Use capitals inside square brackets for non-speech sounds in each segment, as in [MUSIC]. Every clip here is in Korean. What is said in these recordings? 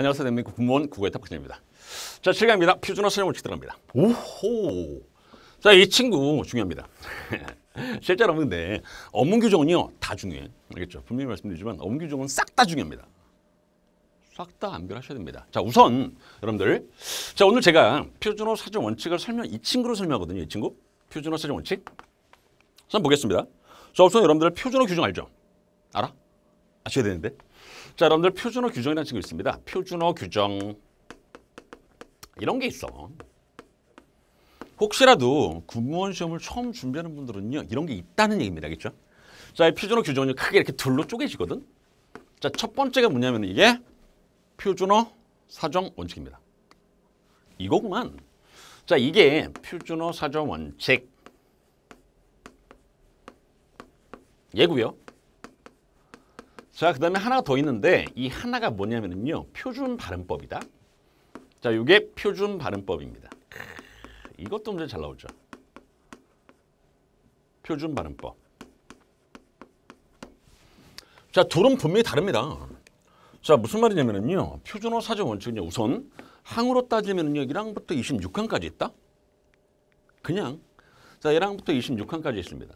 안녕하세요. 대한민국 부무원 국어의 탑박진입니다. 자, 7강입니다. 표준어 수능 을칙 들어갑니다. 오호! 자, 이 친구 중요합니다. [LAUGHS] 실제로 근데 업무 규정은요, 다 중요해. 알겠죠? 분명히 말씀드리지만 업무 규정은 싹 다 중요합니다. 싹 다 안별하셔야 됩니다. 자, 우선 여러분들. 자, 오늘 제가 표준어 사전 원칙을 설명, 이 친구로 설명하거든요. 이 친구. 표준어 사전 원칙. 우선 보겠습니다. 자, 우선 여러분들 표준어 규정 알죠? 알아? 아셔야 되는데. 자, 여러분들 표준어 규정이라는 친구 있습니다. 표준어 규정 이런 게 있어. 혹시라도 군무원 시험을 처음 준비하는 분들은요. 이런 게 있다는 얘기입니다. 알겠죠? 자, 이 표준어 규정은 크게 이렇게 둘로 쪼개지거든. 자, 첫 번째가 뭐냐면 이게 표준어 사정 원칙입니다. 이거구만. 자, 이게 표준어 사정 원칙. 예고요. 자, 그 다음에 하나 더 있는데 이 하나가 뭐냐면요. 표준 발음법이다. 자, 이게 표준 발음법입니다. 이것도 문제 잘 나오죠. 표준 발음법. 자, 둘은 분명히 다릅니다. 자, 무슨 말이냐면요. 표준어 사전 원칙은요. 우선 항으로 따지면요. 1항부터 26항까지 있다. 그냥. 자, 1항부터 26항까지 있습니다.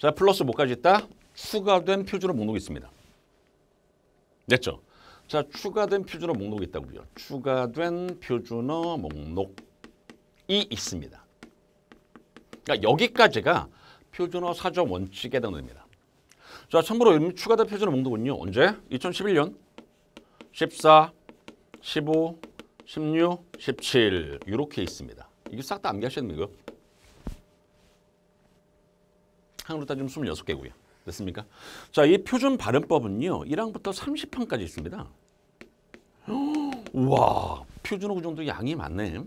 자, 플러스 뭐까지 있다? 추가된 표준어 목록이 있습니다. 됐죠? 자, 추가된 표준어 목록이 있다고요. 추가된 표준어 목록이 있습니다. 그러니까 여기까지가 표준어 사전 원칙에 해당됩니다. 자, 참고로 추가된 표준어 목록은요. 언제? 2011년 14, 15, 16, 17 이렇게 있습니다. 이게 싹 다 암기하시는 거예요. 한으로 따지면 26개고요. 됐습니까? 자, 이 표준 발음법은요. 1항부터 30항까지 있습니다. [GASPS] 와, 표준어 규정도 양이 많네.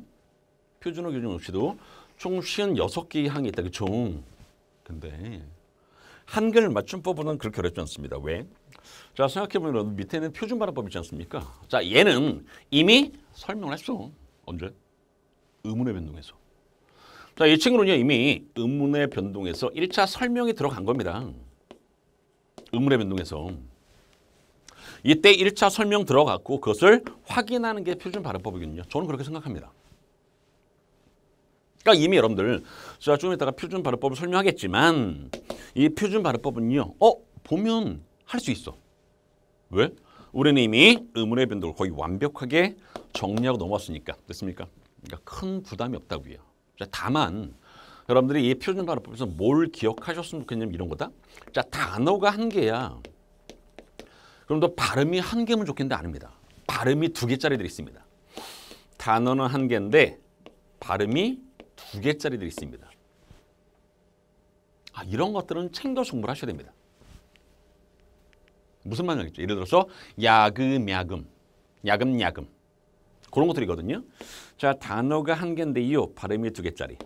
표준어 규정 역시도 총 56개의 항이 있다. 그쵸? 근데 한글 맞춤법보 그렇게 어렵지 않습니다. 왜? 자, 생각해보면 밑에는 표준 발음법 있지 않습니까? 자, 얘는 이미 설명을 했어. 언제? 의문의 변동에서. 자, 이친구는 이미 의문의 변동에서 1차 설명이 들어간 겁니다. 의문의 변동에서 이때 1차 설명 들어갔고 그것을 확인하는 게 표준 발음법이거든요. 저는 그렇게 생각합니다. 그러니까 이미 여러분들 제가 좀 이따가 표준 발음법을 설명하겠지만 이 표준 발음법은요. 어? 보면 할 수 있어. 왜? 우리는 이미 의문의 변동을 거의 완벽하게 정리하고 넘어왔으니까. 됐습니까? 그러니까 큰 부담이 없다고요. 다만 여러분들이 이 표준 발음보면서뭘 기억하셨으면 좋겠냐면 이런 거다. 자, 단어가 한 개야. 그럼 또 발음이 한 개면 좋겠는데 아닙니다. 발음이 두 개짜리들이 있습니다. 단어는 한 개인데 발음이 두 개짜리들이 있습니다. 아, 이런 것들은 챙겨공부 하셔야 됩니다. 무슨 말인겠죠 예를 들어서 야금야금, 야금야금 그런 것들이거든요. 자, 단어가 한 개인데요. 발음이 두 개짜리.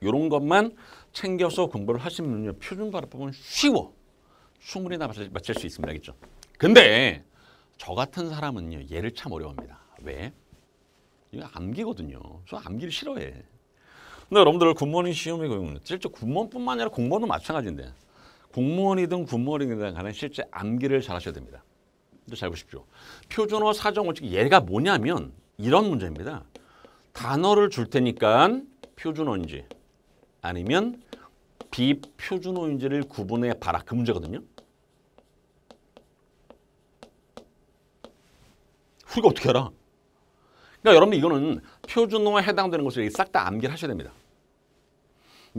이런 것만 챙겨서 공부를 하시면요. 표준 발음법은 쉬워. 충분히 다 맞힐, 맞힐 수 있습니다. 알겠죠 근데 저 같은 사람은요. 얘를 참 어려워합니다. 왜? 이거 암기거든요. 저 암기를 싫어해. 근데 여러분들 군무원이 시험에 그러면 실제 군무원뿐만 아니라 공무원도 마찬가지인데 공무원이든 군무원이든 간에 실제 암기를 잘 하셔야 됩니다. 잘 보십시오. 표준어 사정원칙 얘가 뭐냐면 이런 문제입니다. 단어를 줄 테니까 표준어인지 아니면 비표준오인지를 구분해 봐라. 그 문제거든요. 우리가 어떻게 알아? 그러니까 여러분 이거는 표준어에 해당되는 것을 싹 다 암기를 하셔야 됩니다.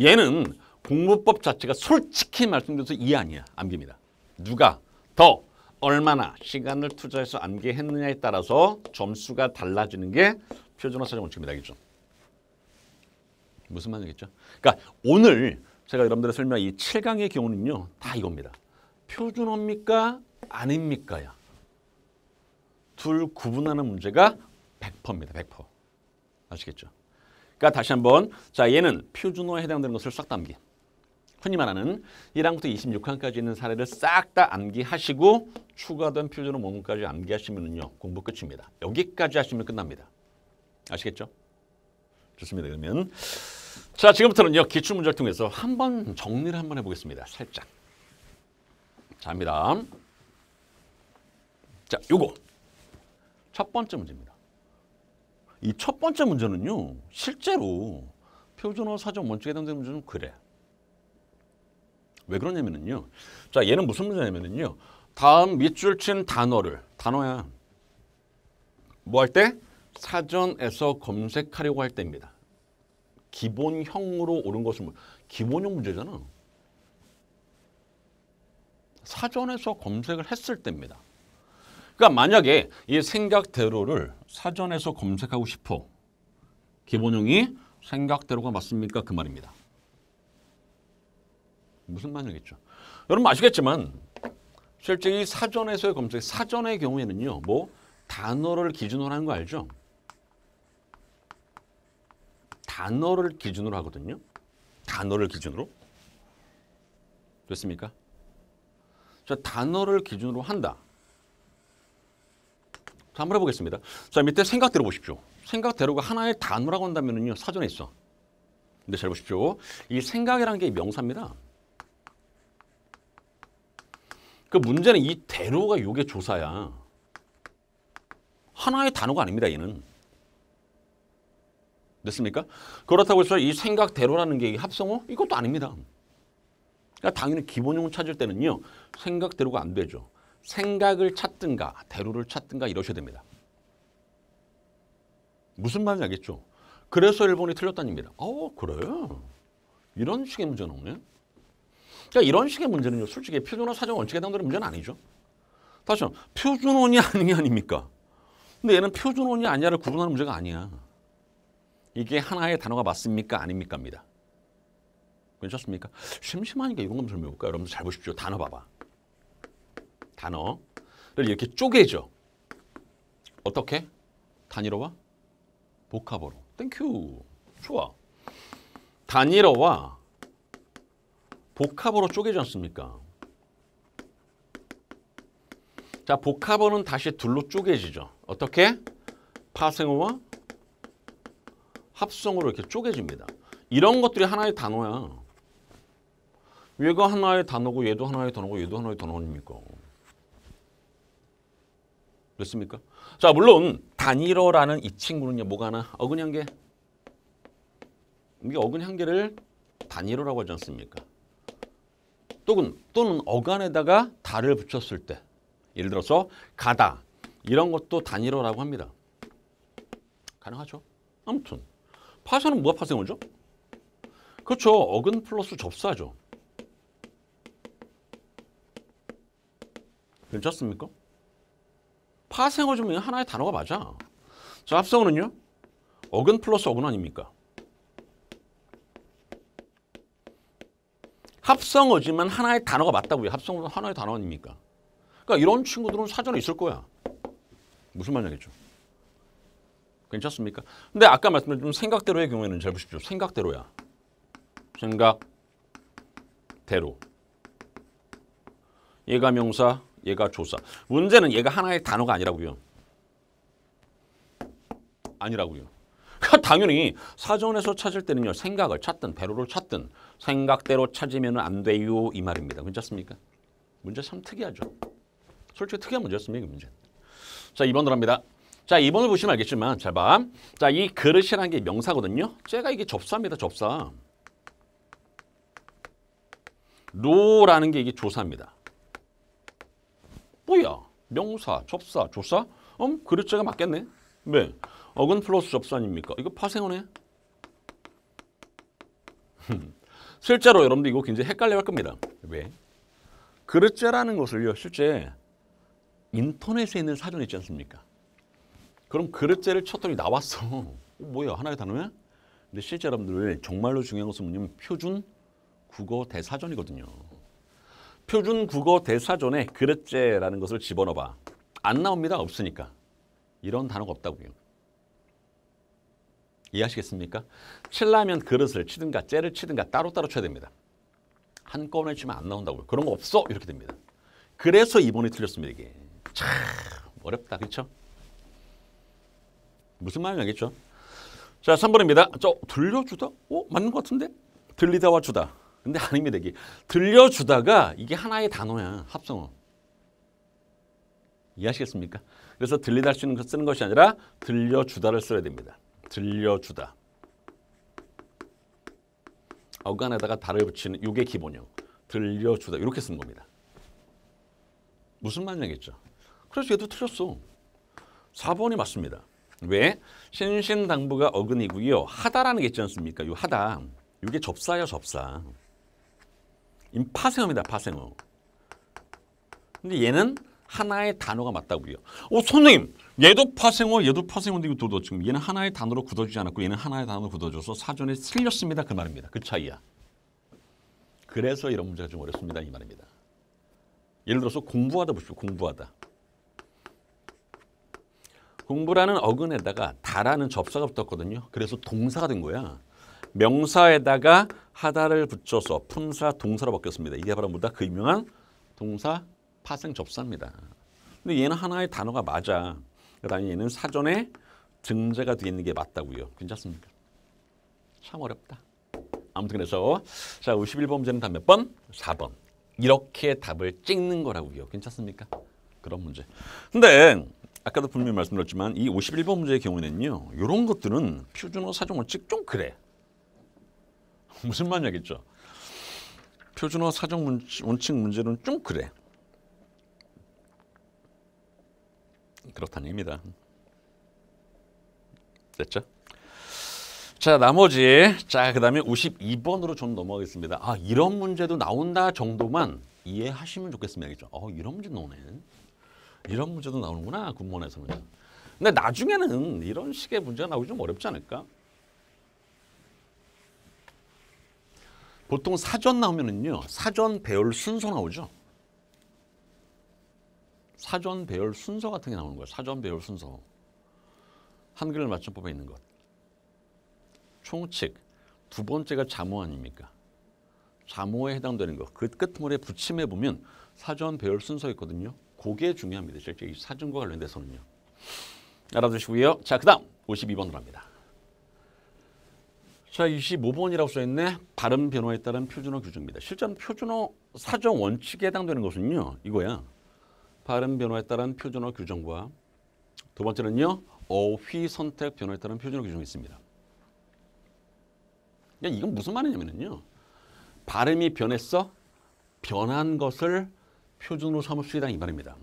얘는 공부법 자체가 솔직히 말씀드려서 이 아니야. 암기입니다. 누가 더 얼마나 시간을 투자해서 암기했느냐에 따라서 점수가 달라지는 게 표준어 사전 원칙입니다. 알겠죠? 무슨 말이겠죠? 그러니까 오늘 제가 여러분들의 설명한 이 7강의 경우는요. 다 이겁니다. 표준어입니까? 아닙니까요둘 구분하는 문제가 100%입니다. 100%. 아시겠죠? 그러니까 다시 한번 자 얘는 표준어에 해당되는 것을 싹 담기. 흔히 말하는 1항부터 26항까지 있는 사례를 싹 다 암기하시고 추가된 표준어 모음까지 암기하시면요 공부 끝입니다. 여기까지 하시면 끝납니다. 아시겠죠? 좋습니다. 그러면 자, 지금부터는요. 기출문제를 통해서 한번 정리를 한번 해보겠습니다. 살짝. 자입니다. 자, 요거. 첫 번째 문제입니다. 이 첫 번째 문제는요. 실제로 표준어 사전 원칙에 해당되는 문제는 그래. 왜 그러냐면요. 자, 얘는 무슨 문제냐면요. 다음 밑줄 친 단어를, 단어야. 뭐 할 때? 사전에서 검색하려고 할 때입니다. 기본형으로 오른 것은 뭐, 기본형 문제잖아. 사전에서 검색을 했을 때입니다. 그러니까 만약에 이 생각대로를 사전에서 검색하고 싶어. 기본형이 생각대로가 맞습니까? 그 말입니다. 무슨 말이겠죠. 여러분 아시겠지만 실제 이 사전에서의 검색, 사전의 경우에는요. 뭐 단어를 기준으로 하는 거 알죠? 단어를 기준으로 하거든요. 단어를 기준으로. 됐습니까? 자, 단어를 기준으로 한다. 자, 한번 해보겠습니다. 자, 밑에 생각대로 보십시오. 생각대로가 하나의 단어라고 한다면요. 사전에 있어. 근데 잘 보십시오. 이생각이라게 명사입니다. 그 문제는 이 대로가 요게 조사야. 하나의 단어가 아닙니다, 얘는. 됐습니까? 그렇다고 해서 이 생각대로라는 게 합성어? 이것도 아닙니다. 그러니까 당연히 기본형을 찾을 때는요. 생각대로가 안 되죠. 생각을 찾든가 대로를 찾든가 이러셔야 됩니다. 무슨 말인지 알겠죠? 그래서 일본이 틀렸다는 얘니다 어, 그래? 이런 식의 문제는 없네. 그러니까 이런 식의 문제는요. 솔직히 표준어 사정 원칙에 해당되는 문제는 아니죠. 다시 한 표준원이 아닌 게 아닙니까? 근데 얘는 표준원이 아니냐를 구분하는 문제가 아니야. 이게 하나의 단어가 맞습니까? 아닙니까입니다. 괜찮습니까? 심심하니까 이런 거 설명해볼까요? 여러분들 잘 보십시오. 단어 봐봐. 단어를 이렇게 쪼개죠. 어떻게? 단일어와 복합어로. 땡큐. 좋아. 단일어와 복합어로 쪼개지 않습니까? 자, 복합어는 다시 둘로 쪼개지죠. 어떻게? 파생어와 합성으로 이렇게 쪼개집니다. 이런 것들이 하나의 단어야. 얘가 하나의 단어고 얘도 하나의 단어고 얘도 하나의 단어입니까? 됐습니까? 자 물론 단일어라는 이 친구는 뭐가 하나? 어근한 개. 이게 어근한 개를 단일어라고 하지 않습니까? 또는, 또는 어간에다가 달을 붙였을 때 예를 들어서 가다 이런 것도 단일어라고 합니다. 가능하죠? 아무튼 파생은 뭐가 파생어죠? 그렇죠. 어근 플러스 접사죠. 괜찮습니까? 파생어 좀 하나의 단어가 맞아. 자, 합성어는요? 어근 플러스 어근 아닙니까? 합성어지만 하나의 단어가 맞다고요. 합성어는 하나의 단어 아닙니까? 그러니까 이런 친구들은 사전에 있을 거야. 무슨 말이겠죠? 괜찮습니까? 근데 아까 말씀드린 생각대로의 경우에는 잘 보십시오. 생각대로야. 생각대로. 얘가 명사, 얘가 조사. 문제는 얘가 하나의 단어가 아니라고요. 아니라고요. [LAUGHS] 당연히 사전에서 찾을 때는요. 생각을 찾든 배로를 찾든 생각대로 찾으면 안 돼요. 이 말입니다. 괜찮습니까? 문제 참 특이하죠. 솔직히 특이한 문제였습니다. 문제. 자, 2번 들어갑니다. 자, 2번을 보시면 알겠지만 잘 봐. 자, 이 그릇이라는 게 명사거든요. 제가 이게 접사입니다. 접사. 로라는 게 이게 조사입니다. 뭐야? 명사, 접사, 조사? 음, 그릇자가 맞겠네. 네. 어근 플러스 접사 아닙니까? 이거 파생어네. 실제로 여러분들 이거 굉장히 헷갈려 할 겁니다. 왜? 그릇자라는 것을요. 실제 인터넷에 있는 사전 있지 않습니까? 그럼 그릇째를 쳤더니 나왔어. [LAUGHS] 어, 뭐야 하나의 단어야? 근데 실제 여러분들 정말로 중요한 것은 뭐냐면 표준 국어 대사전이거든요. 표준 국어 대사전에 그릇째라는 것을 집어넣어봐. 안 나옵니다. 없으니까. 이런 단어가 없다고요. 이해하시겠습니까? 칠라면 그릇을 치든가 째를 치든가 따로따로 쳐야 됩니다. 한꺼번에 치면 안 나온다고요. 그런 거 없어! 이렇게 됩니다. 그래서 이번에 틀렸습니다. 이게. 참 어렵다. 그렇죠? 무슨 말인지 알겠죠? 자, 3번입니다. 저 들려주다? 어? 맞는 것 같은데? 들리다와 주다. 근데 아닙니다. 이게 들려주다가 이게 하나의 단어야. 합성어. 이해하시겠습니까? 그래서 들리다 할는것 쓰는 것이 아니라 들려주다를 써야 됩니다. 들려주다. 어간에다가 달을 붙이는 이게 기본형. 들려주다. 이렇게 쓰 겁니다. 무슨 말인겠죠 그래서 얘도 틀렸어. 4번이 맞습니다. 왜? 신신당부가 어근이고요. 하다라는 게 있지 않습니까? 이 하다. 이게 접사요 접사. 파세어입니다. 파세어. 근데 얘는 하나의 단어가 맞다고요. 오선님 얘도 파생어 얘도 파생어인데 이거 도도 지금 얘는 하나의 단어로 굳어지지 않았고 얘는 하나의 단어로 굳어져서 사전에 틀렸습니다 그 말입니다. 그 차이야. 그래서 이런 문제가 좀 어렵습니다 이 말입니다. 예를 들어서 공부하다 보십시오. 공부하다. 공부라는 어근에다가 다라는 접사가 붙었거든요. 그래서 동사가 된 거야. 명사에다가 하다를 붙여서 품사 동사로 바뀌었습니다. 이게 바로 뭐다? 그 유명한 동사 파생 접사입니다. 근데 얘는 하나의 단어가 맞아. 그다음에 얘는 사전에 등재가 되어 있는 게 맞다고요. 괜찮습니까? 참 어렵다. 아무튼 그래서 자 51번 문제는 다몇 번? 4번. 이렇게 답을 찍는 거라고요. 괜찮습니까? 그런 문제. 근데 아까도 분명히 말씀드렸지만 이 51번 문제의 경우에는요. 이런 것들은 표준어 사정원칙 좀 그래. [LAUGHS] 무슨 말이겠죠 표준어 사정 원칙 문제는 좀 그래. 그렇다는 얘기입니다. 됐죠? 자 나머지 자 그다음에 52번으로 좀 넘어가겠습니다. 아 이런 문제도 나온다 정도만 이해하시면 좋겠습니다. 어 이런 문제 나오네. 이런 문제도 나오는구나 군문에서는. 근데 나중에는 이런 식의 문제가 나오기 좀 어렵지 않을까? 보통 사전 나오면은요 사전 배열 순서 나오죠. 사전 배열 순서 같은 게 나오는 거예요. 사전 배열 순서. 한글 맞춤법에 있는 것. 총칙. 두 번째가 자모 아닙니까? 자모에 해당되는 것. 그 끝물에 붙임해 보면 사전 배열 순서 있거든요. 그게 중요합니다. 실제 이 사진과 관련돼서는요. 알아두시고요. 자, 그 다음 52번으로 합니다. 자, 25번이라고 써있네. 발음 변화에 따른 표준어 규정입니다. 실제는 표준어 사정 원칙에 해당되는 것은요. 이거야. 발음 변화에 따른 표준어 규정과 두 번째는요. 어휘 선택 변화에 따른 표준어 규정이 있습니다. 그러니까 이건 무슨 말이냐면요. 발음이 변했어? 변한 것을 표준으로 삼수시다이 말입니다.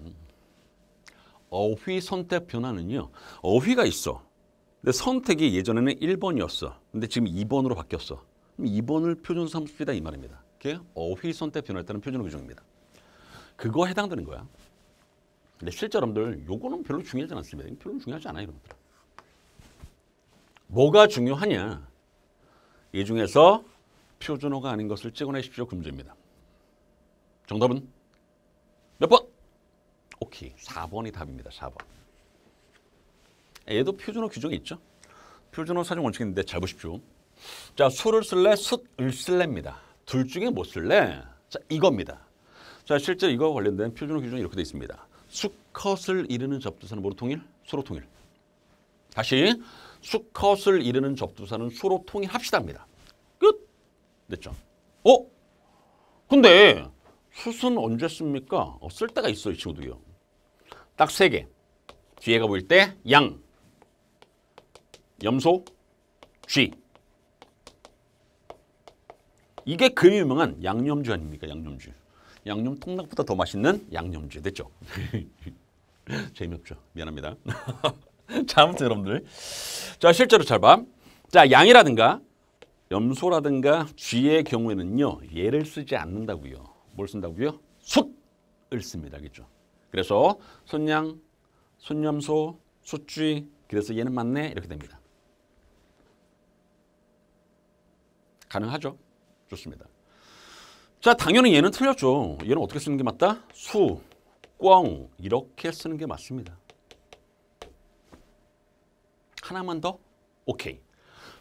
어휘 선택 변화는요. 어휘가 있어. 근데 선택이 예전에는 1번이었어. 근데 지금 2번으로 바뀌었어. 그럼 2번을 표준으로 삼읍시다 이 말입니다. 그게 어휘 선택 변화했다는 표준 규정입니다. 그거 해당되는 거야. 근데 실제 여러분들 요거는 별로 중요하지 않습니다. 별로 중요하지 않아요. 여러분들. 뭐가 중요하냐. 이 중에서 표준어가 아닌 것을 찍어내십시오. 금지입니다. 정답은 몇 번? 오케이. 4번이 답입니다. 4번. 얘도 표준어 규정이 있죠. 표준어 사전 원칙이 데잘 네, 보십시오. 자, 수를 쓸래? 숫을 쓸래입니다. 둘 중에 못 뭐 쓸래? 자, 이겁니다. 자, 실제 이거 관련된 표준어 규정이 이렇게 되 있습니다. 수컷을 이르는 접두사는 뭐로 통일? 수로 통일. 다시 수컷을 이르는 접두사는 수로 통일합시다입니다. 끝! 됐죠? 어? 근데 수순 언제 씁니까? 어, 쓸 때가 있어요, 이 친구도요. 딱 세 개. 뒤에가 보일 때 양, 염소, 쥐. 이게 그 유명한 양념주 아닙니까? 양념주. 양념 통닭보다 더 맛있는 양념주 됐죠? [LAUGHS] 재미없죠. 미안합니다. [LAUGHS] 자, 아무튼 여러분들. 자, 실제로 잘 봐. 자, 양이라든가 염소라든가 쥐의 경우에는요. 얘를 쓰지 않는다고요. 뭘 쓴다고요? 숫을 씁니다. 그죠? 그래서 순양, 순염소, 숫쥐 그래서 얘는 맞네 이렇게 됩니다. 가능하죠? 좋습니다. 자 당연히 얘는 틀렸죠. 얘는 어떻게 쓰는 게 맞다? 수, 꽝 이렇게 쓰는 게 맞습니다. 하나만 더? 오케이.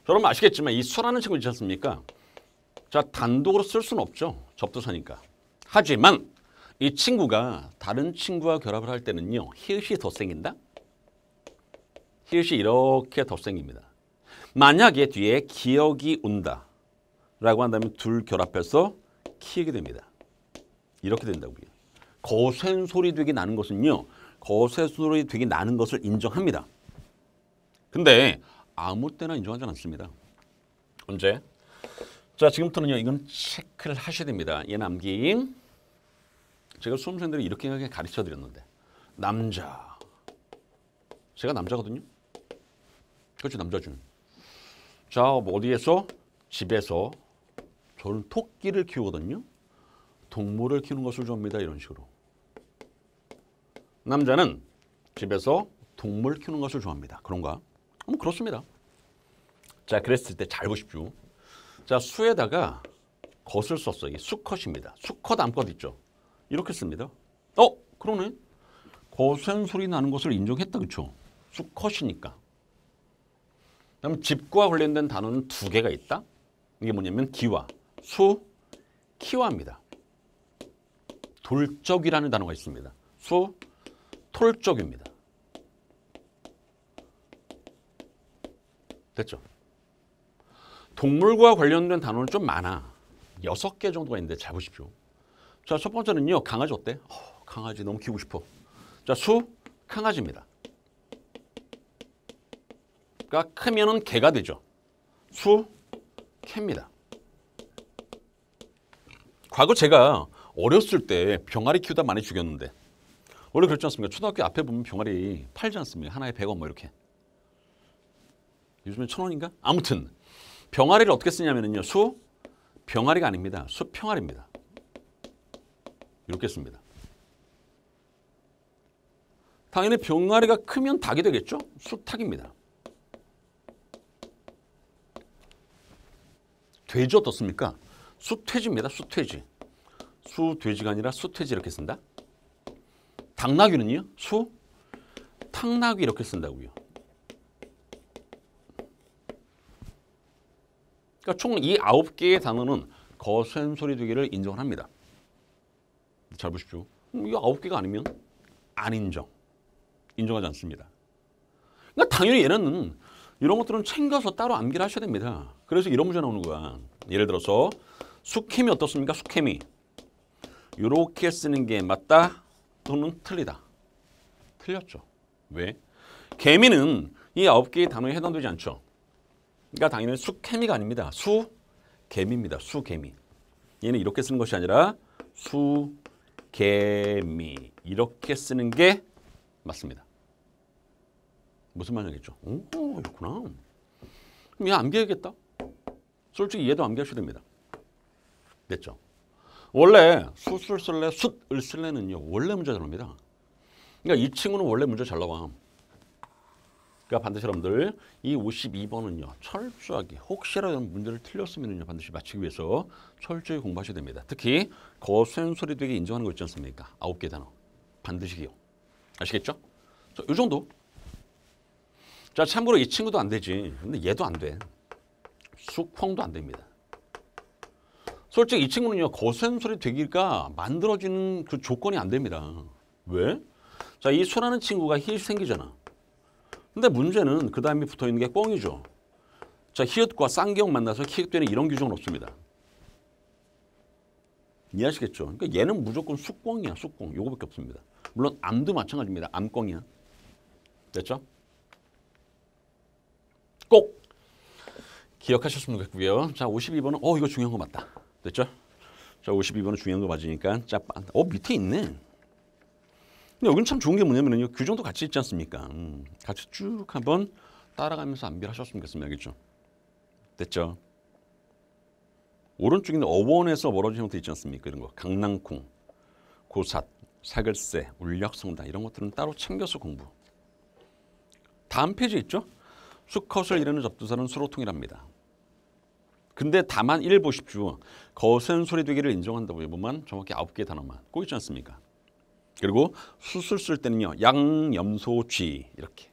여러분 아시겠지만 이 수라는 친구 있지 않습니까? 자 단독으로 쓸 수는 없죠. 접두사니까. 하지만 이 친구가 다른 친구와 결합을 할 때는요. 히읗이 덧생긴다. 히읗이 이렇게 덧생깁니다. 만약에 뒤에 기억이 온다 라고 한다면 둘 결합해서 키게 됩니다. 이렇게 된다고요. 거센 소리 되게 나는 것은요. 거센 소리 되게 나는 것을 인정합니다. 근데 아무 때나 인정하지 않습니다. 언제? 자, 지금부터는요. 이건 체크를 하셔야 됩니다. 얘 남김. 제가 수험생들이 이렇게 가르쳐 드렸는데 남자 제가 남자거든요. 그렇지 남자죠. 자 뭐 어디에서 집에서 저는 토끼를 키우거든요. 동물을 키우는 것을 줍니다. 이런 식으로. 남자는 집에서 동물 키우는 것을 좋아합니다. 그런가? 음, 그렇습니다. 자, 그랬을 때 잘 보십시오. 자, 수에다가 겉을 썼어요. 이 수컷입니다. 수컷 암컷 있죠? 이렇게 씁니다. 어? 그러네. 고센 소리 나는 것을 인정했다. 그렇죠? 수컷이니까. 그럼 집과 관련된 단어는 두 개가 있다. 이게 뭐냐면 기와 수, 키와입니다. 돌적이라는 단어가 있습니다. 수, 톨적입니다. 됐죠? 동물과 관련된 단어는 좀 많아. 여섯 개 정도가 있는데 잡으십시오. 자, 첫 번째는요. 강아지 어때? 어, 강아지 너무 키우고 싶어. 자, 수 강아지입니다. 그러니까 크면은 개가 되죠. 수 캡니다. 과거 제가 어렸을 때 병아리 키우다 많이 죽였는데 원래 그렇지 않습니까? 초등학교 앞에 보면 병아리 팔지 않습니까? 하나에 100원 뭐 이렇게. 요즘엔 천원인가? 아무튼 병아리를 어떻게 쓰냐면요. 수 병아리가 아닙니다. 수평아리입니다. 이렇게 씁니다. 당연히 병아리가 크면 닭이 되겠죠? 수탉입니다. 돼지 어떻습니까? 수퇴지입니다. 수퇴지. 수돼지가 아니라 수퇴지 이렇게 쓴다. 당나귀는요? 수? 탕나귀 이렇게 쓴다고요. 그러니까 총 이 아홉 개의 단어는 거센 소리 되기를 인정합니다. 잘 보십시오. 음, 이거 아홉 개가 아니면 안 인정. 인정하지 않습니다. 그러니까 당연히 얘는 이런 것들은 챙겨서 따로 암기를 하셔야 됩니다. 그래서 이런 문제 나오는 거야. 예를 들어서 숙혜미 어떻습니까? 숙혜미. 이렇게 쓰는 게 맞다 또는 틀리다. 틀렸죠. 왜? 개미는 이 아홉 개의 단어에 해당되지 않죠. 그러니까 당연히 수개미가 아닙니다. 수개미입니다. 수개미. 얘는 이렇게 쓰는 것이 아니라 수 개미 이렇게 쓰는 게 맞습니다. 무슨 말이겠죠? 오, 그렇구나. 그럼 얘 암기해야겠다. 솔직히 얘도 암기하셔야 됩니다. 됐죠? 원래 수술 쓸래, 숫을 쓸래는요. 원래 문제 잘납니다 그러니까 이 친구는 원래 문제 잘 나와. 그러니까 반드시 여러분들 이 52번은요. 철저하게 혹시라도 문제를 틀렸으면요. 반드시 맞추기 위해서 철저히 공부하셔야 됩니다. 특히 거센소리 되게 인정하는 거 있지 않습니까? 아홉 개 단어. 반드시 기억. 아시겠죠? 자, 이 정도. 자, 참고로 이 친구도 안 되지. 근데 얘도 안 돼. 숙황도안 됩니다. 솔직히 이 친구는요. 거센소리 되기가 만들어지는 그 조건이 안 됩니다. 왜? 자, 이소라는 친구가 힐 생기잖아. 근데 문제는 그 다음에 붙어 있는 게 꽁이죠. 자, 히읗과 쌍경 만나서 키읔되는 이런 규정은 없습니다. 이해하시겠죠? 그러니까 얘는 무조건 숙꽁이야, 숙꽁. 요거밖에 없습니다. 물론 암도 마찬가지입니다. 암꽁이야. 됐죠? 꼭 기억하셨으면 좋겠고요. 자, 52번은 어, 이거 중요한 거 맞다. 됐죠? 자, 52번은 중요한 거 맞으니까 자, 어, 밑에 있네. 근데 여기는 참 좋은 게 뭐냐면요. 규정도 그 같이 있지 않습니까? 음, 같이 쭉 한번 따라가면서 암기 하셨으면 좋겠습니다. 겠죠 됐죠? 오른쪽에 있는 어원에서 멀어진 형태 있지 않습니까? 이런 거. 강낭콩, 고삿, 사글세, 울력성다 이런 것들은 따로 챙겨서 공부. 다음 페이지 있죠? 수컷을 이루는 접두사는 수로통이랍니다. 근데 다만 1 보십시오. 거센 소리 되기를 인정한다고요. 뭐만 정확히 9개 단어만 꼭 있지 않습니까? 그리고 수술 쓸 때는요. 양염소쥐 이렇게.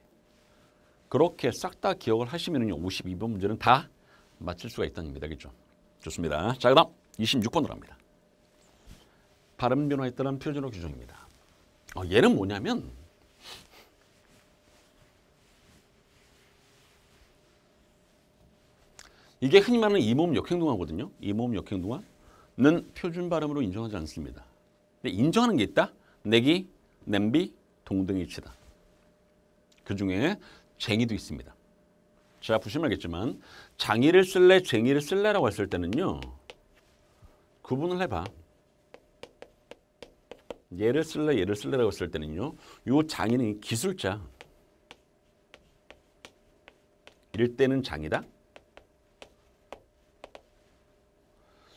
그렇게 싹 다 기억을 하시면요. 52번 문제는 다 맞힐 수가 있다는 겁니다. 그죠? 좋습니다. 자, 그다음 26번으로 갑니다. 발음 변화에 따른 표준어 규정입니다. 어, 얘는 뭐냐면 이게 흔히 말하는 이몸 역행동화거든요. 이몸 역행동화는 표준 발음으로 인정하지 않습니다. 근데 인정하는 게 있다? 내기, 냄비, 동등일치다. 그 중에 쟁이도 있습니다. 제 보시면 알겠지만 장의를 쓸래, 쟁의를 쓸래라고 했을 때는요. 구분을 해봐. 얘를 쓸래, 얘를 쓸래라고 했을 때는요. 요 장의는 기술자. 이 때는 장이다.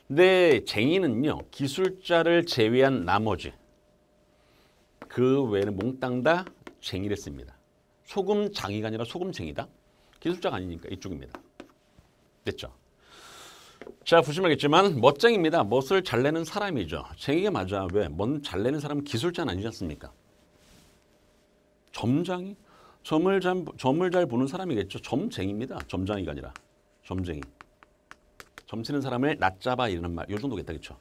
근데 쟁이는요. 기술자를 제외한 나머지 그 외에는 몽땅 다쟁이를습니다 소금장이가 아니라 소금쟁이다. 기술자가 아니니까 이쪽입니다. 됐죠? 자, 보시면 알겠지만 멋쟁입니다. 멋을 잘 내는 사람이죠. 쟁이가 맞아. 왜? 멋잘 내는 사람은 기술자는 아니지 않습니까? 점장이? 점을 잘, 점을 잘 보는 사람이겠죠. 점쟁입니다. 점장이가 아니라. 점쟁이. 점치는 사람을 낮잡아 이러는 말. 요 정도겠다. 그렇죠?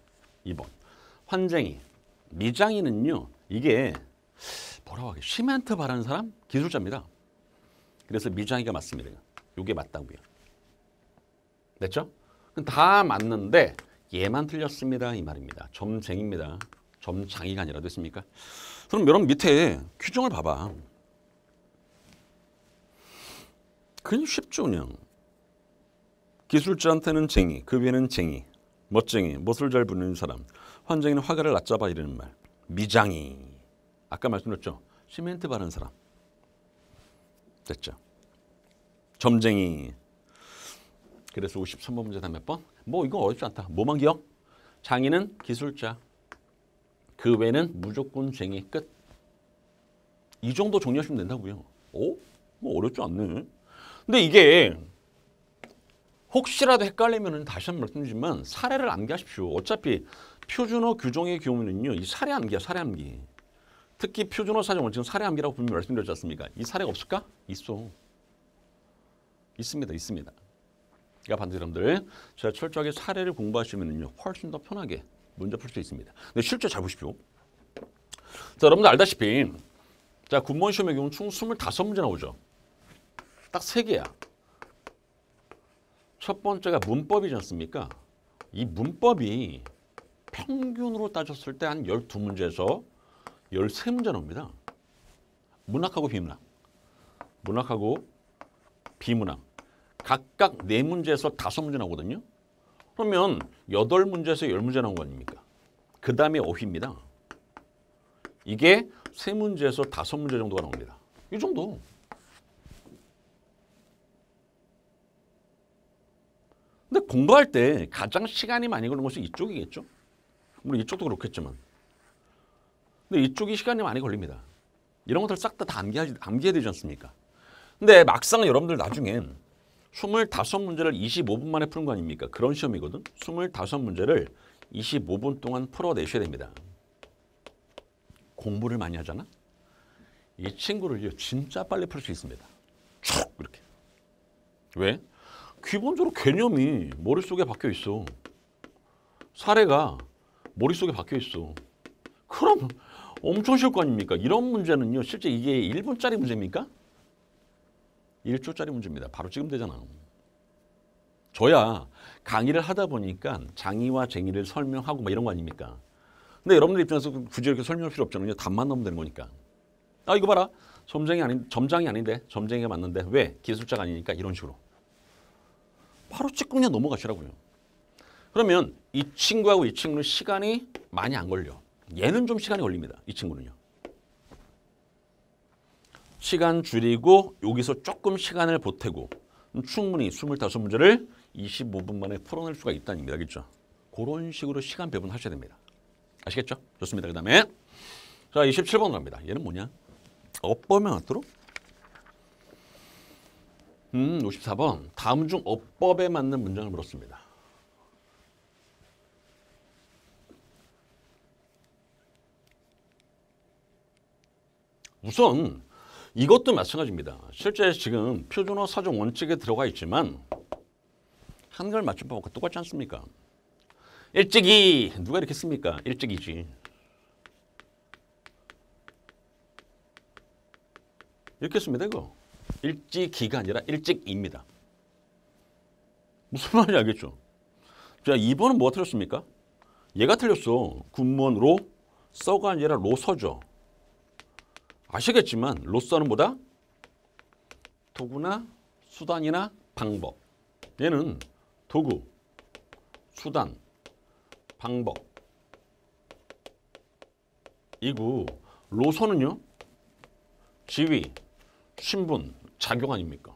2번. 환쟁이. 미장이는요. 이게 뭐라고 하게 시멘트 바라는 사람 기술자입니다. 그래서 밀장이가 맞습니다. 이게 맞다고요. 됐죠? 다 맞는데 얘만 틀렸습니다. 이 말입니다. 점쟁입니다. 점장이가 아니라 됐습니까? 그럼 여러분 밑에 규정을 봐봐. 그냥 쉽죠 그냥. 기술자한테는 쟁이, 그 위에는 쟁이, 멋쟁이, 못을 잘 부르는 사람, 환쟁이는 화가를 낮잡아 이러는 말. 미장이 아까 말씀드렸죠. 시멘트 바른 사람 됐죠. 점쟁이 그래서 53번 문제 다몇 번? 뭐 이건 어렵지 않다. 뭐만 기억? 장인은 기술자. 그 외는 무조건 쟁이 끝. 이 정도 정리하시면 된다고요. 어? 뭐 어렵지 않네. 근데 이게 혹시라도 헷갈리면 다시 한 번 말씀드리지만 사례를 암기하십시오. 어차피 표준어 규정의 경우는요. 이 사례암기야, 사례암기. 특히 표준어 사정을 지금 사례암기라고 분명히 말씀드렸지 않습니까? 이 사례가 없을까? 있어. 있습니다. 있습니다. 그러니까 반드시 여러분들 제가 철저하게 사례를 공부하시면요. 훨씬 더 편하게 문제 풀 수 있습니다. 근데 실제 잘 보십시오. 자, 여러분들 알다시피 자, 군무 시험의 경우 총 25문제 나오죠. 딱 3개야. 첫 번째가 문법이지 않습니까? 이 문법이 평균으로 따졌을 때 한 12문제에서 13문제 나옵니다. 문학하고 비문학. 문학하고 비문학. 각각 4문제에서 5문제 나오거든요. 그러면 8문제에서 10문제 나온 거 아닙니까? 그 다음에 어입니다 이게 3문제에서 5문제 정도가 나옵니다. 이 정도. 근데 공부할 때 가장 시간이 많이 걸는 것이 이쪽이겠죠? 물론 이쪽도 그렇겠지만. 근데 이쪽이 시간이 많이 걸립니다. 이런 것들 싹다 암기하, 암기해야 되지 않습니까? 근데 막상 여러분들 나중에 25문제를 25분 만에 푸는 거 아닙니까? 그런 시험이거든. 25문제를 25분 동안 풀어내셔야 됩니다. 공부를 많이 하잖아. 이친구를 진짜 빨리 풀 수 있습니다. 촥 이렇게. 왜? 기본적으로 개념이 머릿속에 박혀 있어. 사례가 머릿속에 박혀 있어. 그럼 엄청 쉬울 거 아닙니까? 이런 문제는요. 실제 이게 1분짜리 문제입니까? 1초짜리 문제입니다. 바로 지금 되잖아. 저야 강의를 하다 보니까 장의와 쟁의를 설명하고 막 이런 거 아닙니까? 근데 여러분들 입장에서 그 굳이 이렇게 설명할 필요 없잖아요. 답만 넣으면 되는 거니까. 아 이거 봐라. 점쟁이 아닌 점장이 아닌데 점쟁이가 맞는데 왜 기술자가 아니니까 이런 식으로 바로 찍고 그냥 넘어가시라고요. 그러면 이 친구하고 이 친구는 시간이 많이 안 걸려. 얘는 좀 시간이 걸립니다. 이 친구는요. 시간 줄이고 여기서 조금 시간을 보태고 충분히 25문제를 25분 만에 풀어낼 수가 있다는 얘기다. 그죠? 그런 식으로 시간 배분하셔야 됩니다. 아시겠죠? 좋습니다. 그 다음에 자2 7번 갑니다. 얘는 뭐냐? 업범에 맞도록 음, 54번. 다음 중 어법에 맞는 문장을 물었습니다. 우선 이것도 마찬가지입니다. 실제 지금 표준어 사전 원칙에 들어가 있지만 한글 맞춤법과 똑같지 않습니까? 일찍이 누가 이렇게 씁니까? 일찍이지. 이렇게 씁니다. 이 일찍기가 아니라 일찍입니다. 무슨 말인지 알겠죠? 자, 2번은 뭐가 틀렸습니까? 얘가 틀렸어. 군문로 써가 아니라 로서죠. 아시겠지만 로서는 뭐다? 도구나 수단이나 방법. 얘는 도구, 수단, 방법. 이고 로서는요. 지위, 신분, 자격 아닙니까?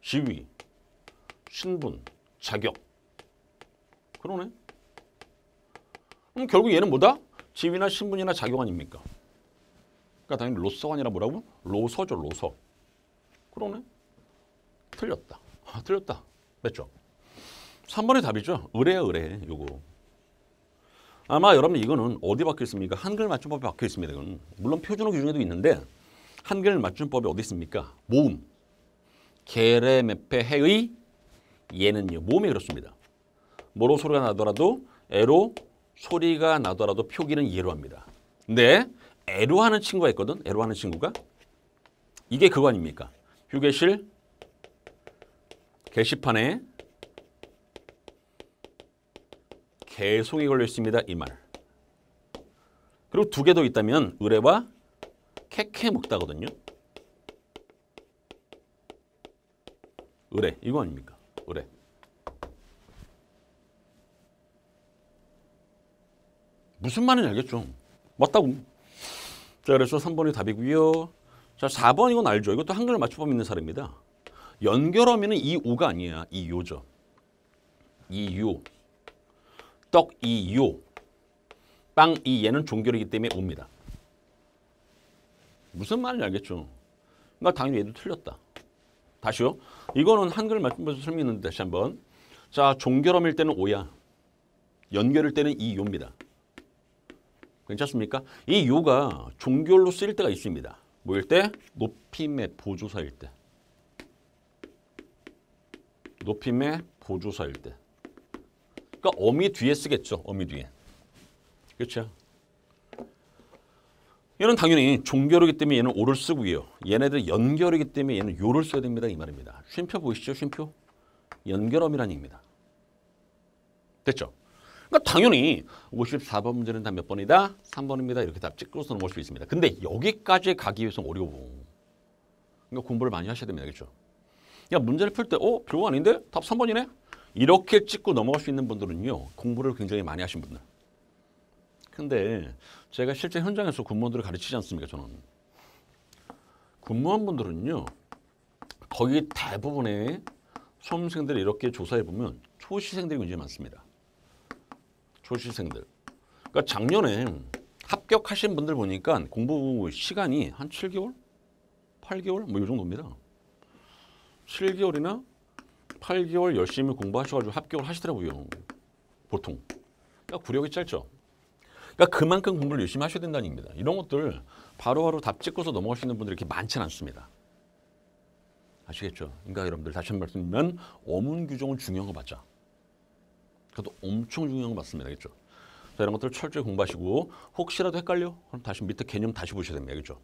지위, 신분, 자격. 그러네. 그럼 결국 얘는 뭐다? 지위나 신분이나 자격 아닙니까? 그러니까 당연히 로서가 아니라 뭐라고? 로서죠, 로서. 그러네. 틀렸다. 아, 틀렸다. 맞죠? 3번의 답이죠. 의뢰야, 의뢰. 요거. 아마 여러분 이거는 어디 박혀 있습니까? 한글 맞춤법에 박혀 있습니다. 이건. 물론 표준어 기준에도 있는데 한글 맞춤법이 어디 있습니까? 모음. 게레, 메페, 해의, 예는요. 모음이 그렇습니다. 뭐로 소리가 나더라도 에로 소리가 나더라도 표기는 예로 합니다. 근데 에로 하는 친구가 있거든. 에로 하는 친구가. 이게 그거 아닙니까? 휴게실 게시판에 개송이 걸려 있습니다. 이 말. 그리고 두개더 있다면 의뢰와 캐캐 먹다거든요. 의뢰 이거 아닙니까? 의뢰. 무슨 말인지 알겠죠. 맞다고. 자, 그래서 3번이 답이고요. 자, 4번 이건 알죠. 이것도 한글 맞춤법 있는 사람입니다. 연결하면 이 우가 아니야. 이 요죠. 이 요. 떡이 요. 빵이 얘는 종결이기 때문에 옵니다. 무슨 말인지 알겠죠? 그러니까 당연히 얘도 틀렸다. 다시요. 이거는 한글 맞춤법 설명했는데 다시 한번. 자, 종결음일 때는 오야. 연결일 때는 이 요입니다. 괜찮습니까? 이 요가 종결로 쓰일 때가 있습니다. 뭐일 때? 높임의 보조사일 때. 높임의 보조사일 때. 그러니까 어미 뒤에 쓰겠죠. 어미 뒤에. 그렇죠? 얘는 당연히 종결이기 때문에 얘는 오를 쓰고요. 얘네들 연결이기 때문에 얘는 요를 써야 됩니다. 이 말입니다. 쉼표 보이시죠? 쉼표. 연결어미란 얘기입니다. 됐죠? 그러니까 당연히 54번 문제는 다 몇 번이다? 3번입니다. 이렇게 답 찍고서 넘어올 수 있습니다. 근데 여기까지 가기 위해서 어려워. 그러니까 공부를 많이 하셔야 됩니다. 그렇죠? 야 문제를 풀 때 어? 별거 아닌데? 답 3번이네? 이렇게 찍고 넘어갈 수 있는 분들은요. 공부를 굉장히 많이 하신 분들. 근데 제가 실제 현장에서 군무원들을 가르치지 않습니까? 저는. 군무원분들은요. 거의 대부분의 수험생들을 이렇게 조사해보면 초시생들이 굉장히 많습니다. 조시생들. 그러니까 작년에 합격하신 분들 보니까 공부 시간이 한 7개월? 8개월? 뭐 이 정도입니다. 7개월이나 8개월 열심히 공부하셔가지고 합격을 하시더라고요. 보통. 그러니까 구력이 짧죠. 그러니까 그만큼 공부를 열심히 하셔야 된다는 얘기입니다. 이런 것들 바로바로 답 찍고서 넘어가시는 분들이 이렇게 많지는 않습니다. 아시겠죠? 그러니까 여러분들 다시 한번 말씀드리면 어문 규정을 중요한 거 맞자. 저도 엄청 중요한 거 맞습니다. 그죠 자, 이런 것들을 철저히 공부하시고 혹시라도 헷갈려? 그럼 다시 밑에 개념 다시 보셔야 됩니다. 그죠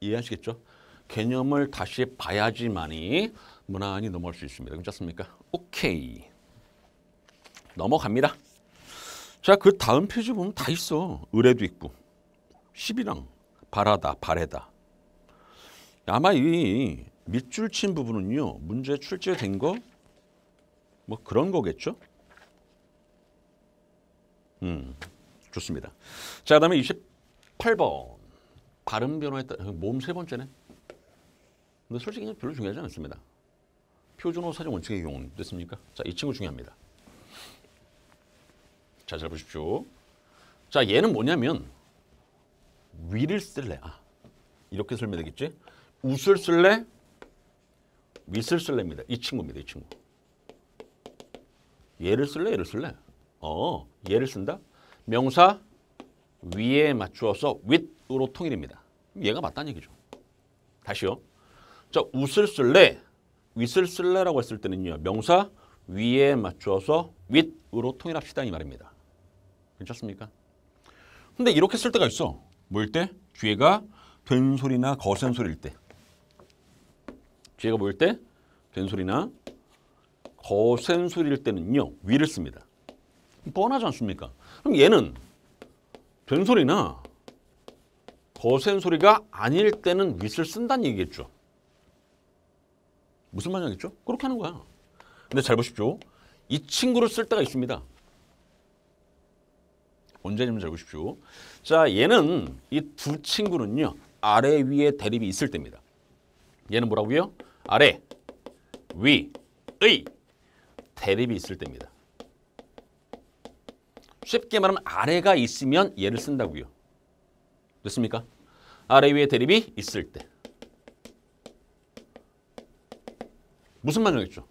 이해하시겠죠? 개념을 다시 봐야지만이 무난히 넘어갈 수 있습니다. 괜찮습니까? 오케이. 넘어갑니다. 자, 그 다음 페지 보면 다 있어. 의뢰도 있고. 10이랑 바라다, 바래다. 아마 이 밑줄 친 부분은요. 문제 출제된 거뭐 그런 거겠죠. 음, 좋습니다. 자, 그다음에 28번 발음 변화에 따라 몸세 번째네. 근데 솔직히 별로 중요하지 않습니다. 표준어 사전 원칙의 경우 됐습니까? 자, 이 친구 중요합니다. 자, 잘 보십시오. 자, 얘는 뭐냐면 위를 쓸래. 아, 이렇게 설명되겠지? 웃을 쓸래? 윗을 쓸래입니다. 이 친구입니다. 이 친구. 얘를 쓸래? 얘를 쓸래? 어, 얘를 쓴다? 명사 위에 맞추어서 with로 통일입니다. 얘가 맞다는 얘기죠. 다시요. 자, 웃을 쓸래? 윗을 쓸래라고 했을 때는요. 명사 위에 맞추어서 with로 통일합시다 이 말입니다. 괜찮습니까? 근데 이렇게 쓸 때가 있어. 뭐 때? 뒤에가 된소리나 거센소리일 때. 뒤에가 뭐 때? 된소리나 거센소리일 때는요 위를 씁니다. 뻔하지 않습니까? 그럼 얘는 된소리나 거센소리가 아닐 때는 윗을 쓴다는 얘기겠죠. 무슨 말이겠죠? 그렇게 하는 거야. 근데 잘 보십시오. 이 친구를 쓸 때가 있습니다. 언제냐면 잘 보십시오. 자, 얘는 이 두 친구는요. 아래 위에 대립이 있을 때입니다. 얘는 뭐라고요? 아래, 위, 의 대립이 있을 때입니다. 쉽게 말하면 아래가 있으면 얘를 쓴다고요. 됐습니까? 아래 위에 대립이 있을 때. 무슨 말이겠죠?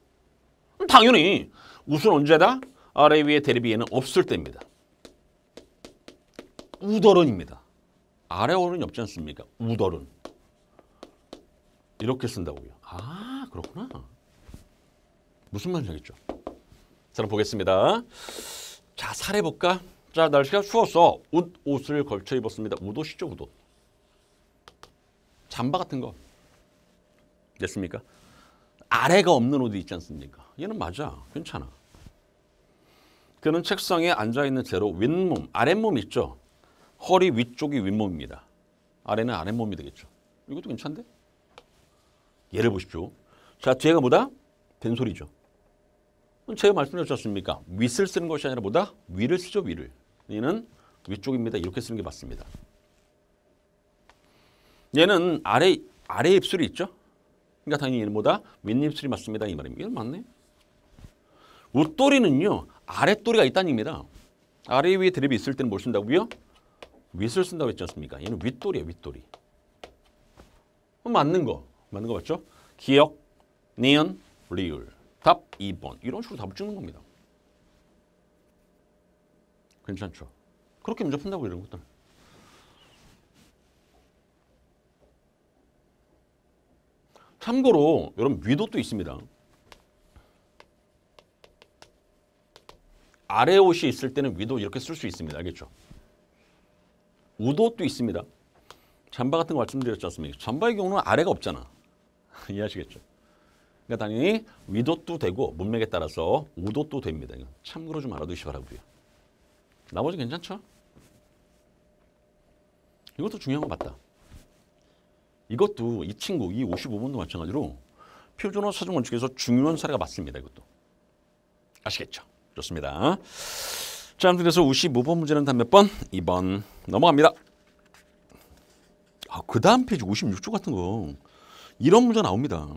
당연히 우선 언제다? 아래 위에 대립이 얘는 없을 때입니다. 우더른입니다. 아래 어른이 없지 않습니까? 우더른. 이렇게 쓴다고요. 아 그렇구나. 무슨 말인지 알겠죠? 그럼 보겠습니다. 자, 사례 볼까? 자, 날씨가 추워서 옷, 옷을 걸쳐 입었습니다. 옷옷이죠, 옷옷. 잠바 같은 거. 됐습니까? 아래가 없는 옷이 있지 않습니까? 얘는 맞아. 괜찮아. 그는 책상에 앉아있는 채로 윗몸, 아랫몸 있죠? 허리 위쪽이 윗몸입니다. 아래는 아랫몸이 되겠죠. 이것도 괜찮은데? 예를 보십시오. 자, 뒤가 뭐다? 된소리죠. 제가 말씀해 주셨습니까? 윗을 쓰는 것이 아니라 보다 위를 쓰죠. 위를. 얘는 위쪽입니다. 이렇게 쓰는 게 맞습니다. 얘는 아래 아래 입술이 있죠. 그러니까 당연히 얘는 뭐다? 윗입술이 맞습니다. 이 말입니다. 이건 맞네. 웃돌이는요. 아랫도리가 있다는 얘기입니다. 아래 위에 드립이 있을 때는 뭘 쓴다고요? 윗을 쓴다고 했지 않습니까? 얘는 윗돌이에요. 윗돌이. 맞는 거. 맞는 거 맞죠? 기억, 니은, 리을. 답 2번. 이런 식으로 답을 찍는 겁니다. 괜찮죠? 그렇게 문제 푼다고 이런 것들. 참고로 여러 위도도 있습니다. 아래 옷이 있을 때는 위도 이렇게 쓸 수 있습니다. 알겠죠? 우도도 있습니다. 잠바 같은 거 말씀드렸지 않습니까? 잠바의 경우는 아래가 없잖아. [LAUGHS] 이해하시겠죠? 그러니까 당연히 위도도 되고 문맥에 따라서 우도도 됩니다. 참고로 좀 알아두시기 바라고요. 나머지 괜찮죠? 이것도 중요한 거 같다. 이것도 이 친구 이 55번도 마찬가지로 표준어 사전 원칙에서 중요한 사례가 맞습니다. 이것도. 아시겠죠? 좋습니다. 자, 아무튼 그래서 55번 문제는 단 몇 번? 2번 넘어갑니다. 아, 그 다음 페이지 56조 같은 거 이런 문제 나옵니다.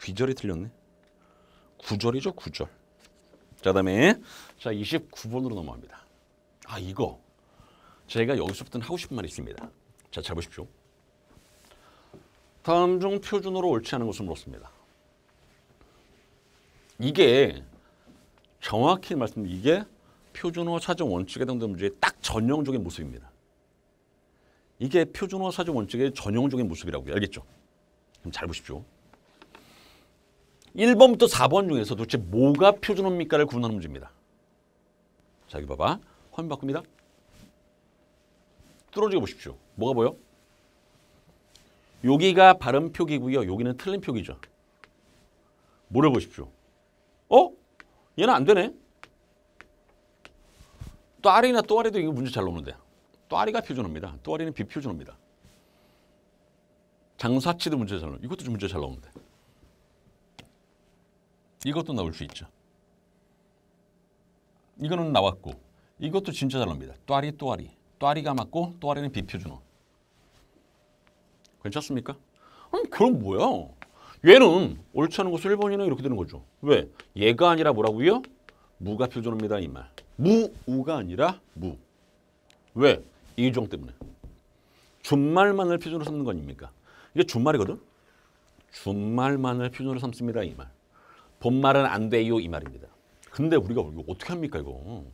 귀절이 틀렸네. 구절이죠, 구절. 자, 다음에 자 29번으로 넘어갑니다. 아, 이거 제가 여기서부터는 하고 싶은 말이 있습니다. 자, 잘 보십시오. 다음 중 표준어로 옳지 않은 것을 물었습니다. 이게 정확히 말씀드 이게 표준어 사전 원칙에 해당되는 문제의 딱 전형적인 모습입니다. 이게 표준어 사전 원칙의 전형적인 모습이라고요. 알겠죠? 그럼 잘 보십시오. 1번부터 4번 중에서 도대체 뭐가 표준어입니까를 구분하는 문제입니다. 자, 여기 봐봐. 화면 바꿉니다. 뚫어지게 보십시오. 뭐가 보여? 여기가 발음 표기고요. 여기는 틀린 표기죠. 뭐를 보십시오. 어? 얘는 안 되네. 또아리나 또아리도 이거 문제 잘나는데 또아리가 표준어입니다. 또아리는 비표준어입니다. 장사치도 문제 잘나는데 이것도 문제 잘나는데 이것도 나올 수 있죠. 이거는 나왔고 이것도 진짜 잘 나옵니다. 또아리 또아리 또아리가 맞고 또아리는 비표준어. 괜찮습니까? 음, 그럼 뭐야? 얘는 옳지 않은 것을 1번이나 이렇게 되는 거죠. 왜? 얘가 아니라 뭐라고요? 무가 표준어입니다. 이 말. 무, 우가 아니라 무. 왜? 이종 때문에. 준말만을 표준으로 삼는 거 아닙니까? 이게 준말이거든? 준말만을 표준으로 삼습니다. 이 말. 본말은 안 돼요 이 말입니다. 근데 우리가 이거 어떻게 합니까 이거.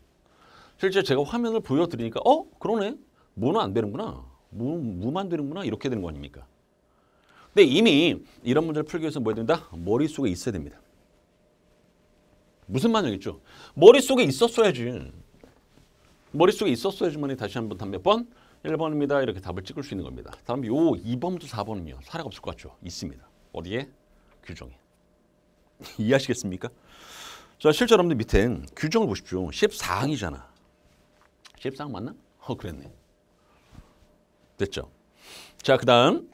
실제 제가 화면을 보여드리니까 어? 그러네. 뭐는안 되는구나. 무, 뭐, 무만 되는구나. 이렇게 되는 거 아닙니까? 근데 이미 이런 문제를 풀기 위해서 뭐 해야 된다? 머릿속에 있어야 됩니다. 무슨 말이겠죠? 머릿속에 있었어야지. 머릿속에 있었어야지만이 다시 한번 답몇 번? 1번입니다. 이렇게 답을 찍을 수 있는 겁니다. 다음 요 2번부터 4번은요. 사례가 없을 것 같죠? 있습니다. 어디에? 규정에. [LAUGHS] 이해하시겠습니까? 자, 실제 여러분들 밑엔 규정을 보십시오. 14항이잖아. 14항 맞나? 어, 그랬네. 됐죠? 자, 그 다음.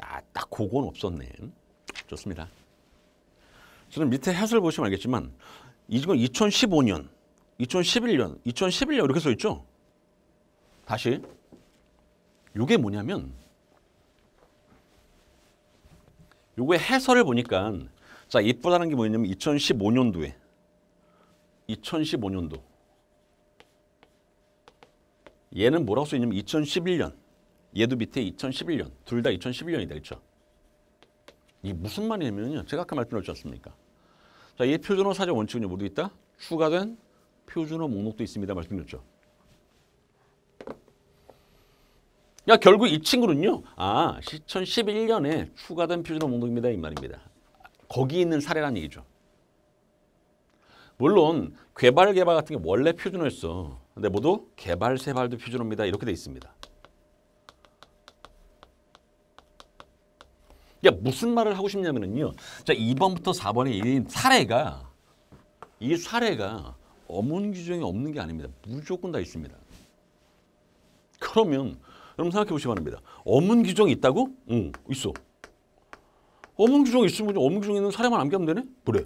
아, 딱 그건 없었네. 좋습니다. 지금 밑에 해설 보시면 알겠지만 이건 2015년, 2011년, 2011년 이렇게 써 있죠? 다시 이게 뭐냐면 요거의 해설을 보니까 자 이쁘다는 게 뭐냐면 2015년도에 2015년도 얘는 뭐라고 써있냐면 2011년 얘도 밑에 2011년 둘 다 2011년이 되겠죠. 이게 무슨 말이냐면요. 제가 아까 말씀드렸지 않습니까? 자, 이 표준어 사전 원칙은 모두 있다. 추가된 표준어 목록도 있습니다. 말씀드렸죠. 야, 결국 이 친구는요. 아, 2011년에 추가된 표준어 목록입니다. 이 말입니다. 거기 있는 사례란 얘기죠. 물론 괴발 개발 같은 게 원래 표준어였어. 근데 모두 개발 세발도 표준어입니다. 이렇게 돼 있습니다. 야, 무슨 말을 하고 싶냐면요. 자, 2번부터 4번의 사례가 이 사례가 어문 규정이 없는 게 아닙니다. 무조건 다 있습니다. 그러면 여러분 생각해 보시면 합니다. 업무 규정이 있다고? 응, 있어. 업무 규정이 있으면 업무 규정 있는 사례만 암기하면 되네? 그래.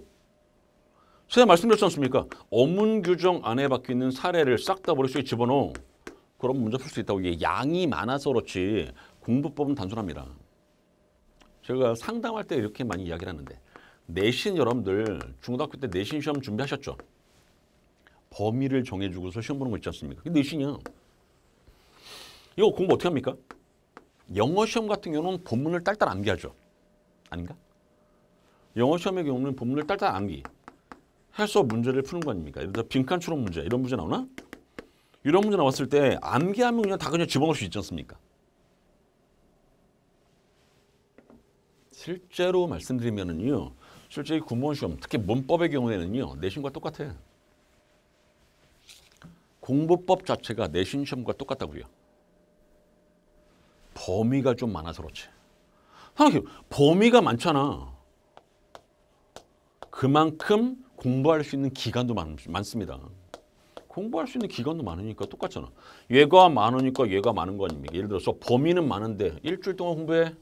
제가 말씀드렸지 않습니까? 업무 규정 안에 박혀 는 사례를 싹다 머릿속에 집어넣어. 그럼 문제 풀 수 있다고. 이게 양이 많아서 그렇지 공부법은 단순합니다. 제가 상담할 때 이렇게 많이 이야기를 하는데 내신 여러분들 중등학교때 내신 시험 준비하셨죠? 범위를 정해주고서 시험 보는 거 있지 않습니까? 그게 내신이야. 이거 공부 어떻게 합니까? 영어 시험 같은 경우는 본문을 딸딸 암기하죠. 아닌가? 영어 시험의 경우는 본문을 딸딸 암기. 해서 문제를 푸는 거 아닙니까? 예를 들어 빈칸 추론 문제 이런 문제 나오나? 이런 문제 나왔을 때 암기하면 그냥 다 그냥 집어넣을 수 있지 않습니까? 실제로 말씀드리면은요. 실제 군무 시험, 특히 문법의 경우에는요. 내신과 똑같아요. 공부법 자체가 내신 시험과 똑같다고요. 범위가 좀 많아서 그렇지. 생각해 범위가 많잖아. 그만큼 공부할 수 있는 기간도 많, 많습니다. 공부할 수 있는 기간도 많으니까 똑같잖아. 얘가 많으니까 얘가 많은 거 아닙니까? 예를 들어서 범위는 많은데 일주일 동안 공부해.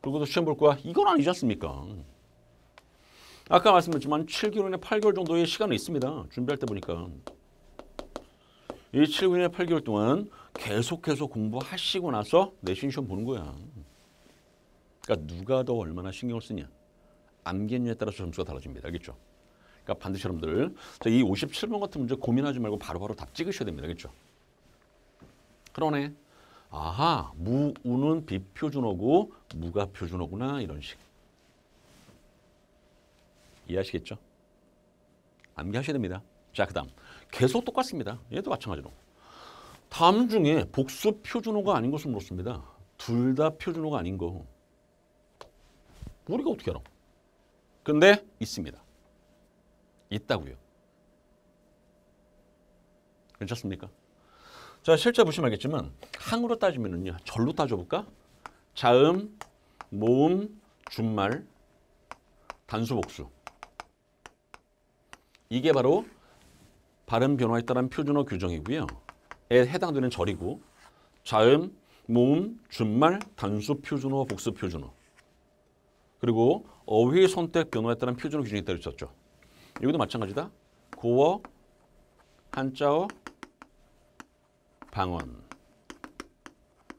그리고도 시험 볼 거야. 이건 아니지 않습니까? 아까 말씀드렸지만 7개월이나 8개월 정도의 시간이 있습니다. 준비할 때 보니까. 이 7개월이나 8개월 동안 계속해서 공부하시고 나서 내신 시험 보는 거야. 그러니까 누가 더 얼마나 신경을 쓰냐. 암기했냐에 따라서 점수가 달라집니다. 알겠죠? 그러니까 반드시 여러분들 이 57번 같은 문제 고민하지 말고 바로바로 바로 답 찍으셔야 됩니다. 알겠죠? 그러네. 아하, 무우는 비표준어고 무가 표준어구나 이런 식. 이해하시겠죠? 암기하셔야 됩니다. 자, 그 다음. 계속 똑같습니다. 얘도 마찬가지로. 다음 중에 복수 표준어가 아닌 것을 물었습니다. 둘 다 표준어가 아닌 거. 우리가 어떻게 알아? 근데 있습니다. 있다고요. 괜찮습니까? 자, 실제 보시면 알겠지만 항으로 따지면은요. 절로 따져볼까? 자음, 모음, 준말, 단수복수. 이게 바로 발음 변화에 따른 표준어 규정이고요. 에 해당되는 절이고 자음, 모음, 준말, 단수 표준어, 복수 표준어 그리고 어휘 선택 변호에 따른 표준어 기준이 따로 있었죠. 여기도 마찬가지다. 고어, 한자어, 방언,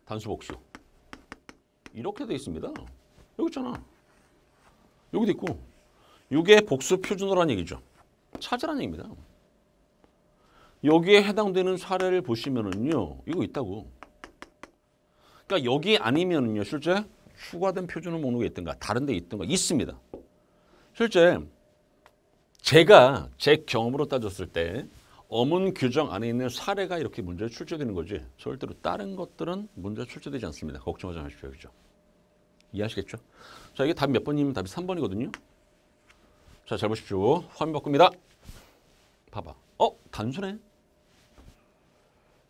단수 복수 이렇게 돼 있습니다. 여기 있잖아. 여기도 있고 이게 복수 표준어라는 얘기죠. 찾으라는 얘기입니다. 여기에 해당되는 사례를 보시면은요. 이거 있다고. 그러니까 여기 아니면은요. 실제 추가된 표준어 목록에 있든가 다른 데 있든가 있습니다. 실제 제가 제 경험으로 따졌을 때 어문 규정 안에 있는 사례가 이렇게 문제 출제되는 거지 절대로 다른 것들은 문제 출제되지 않습니다. 걱정하지 마십시오. 그죠? 렇 이해하시겠죠? 자, 이게 답 몇 번이면 답이 3번이거든요. 자, 잘 보십시오. 화면 바꿉니다. 봐봐. 어? 단순해.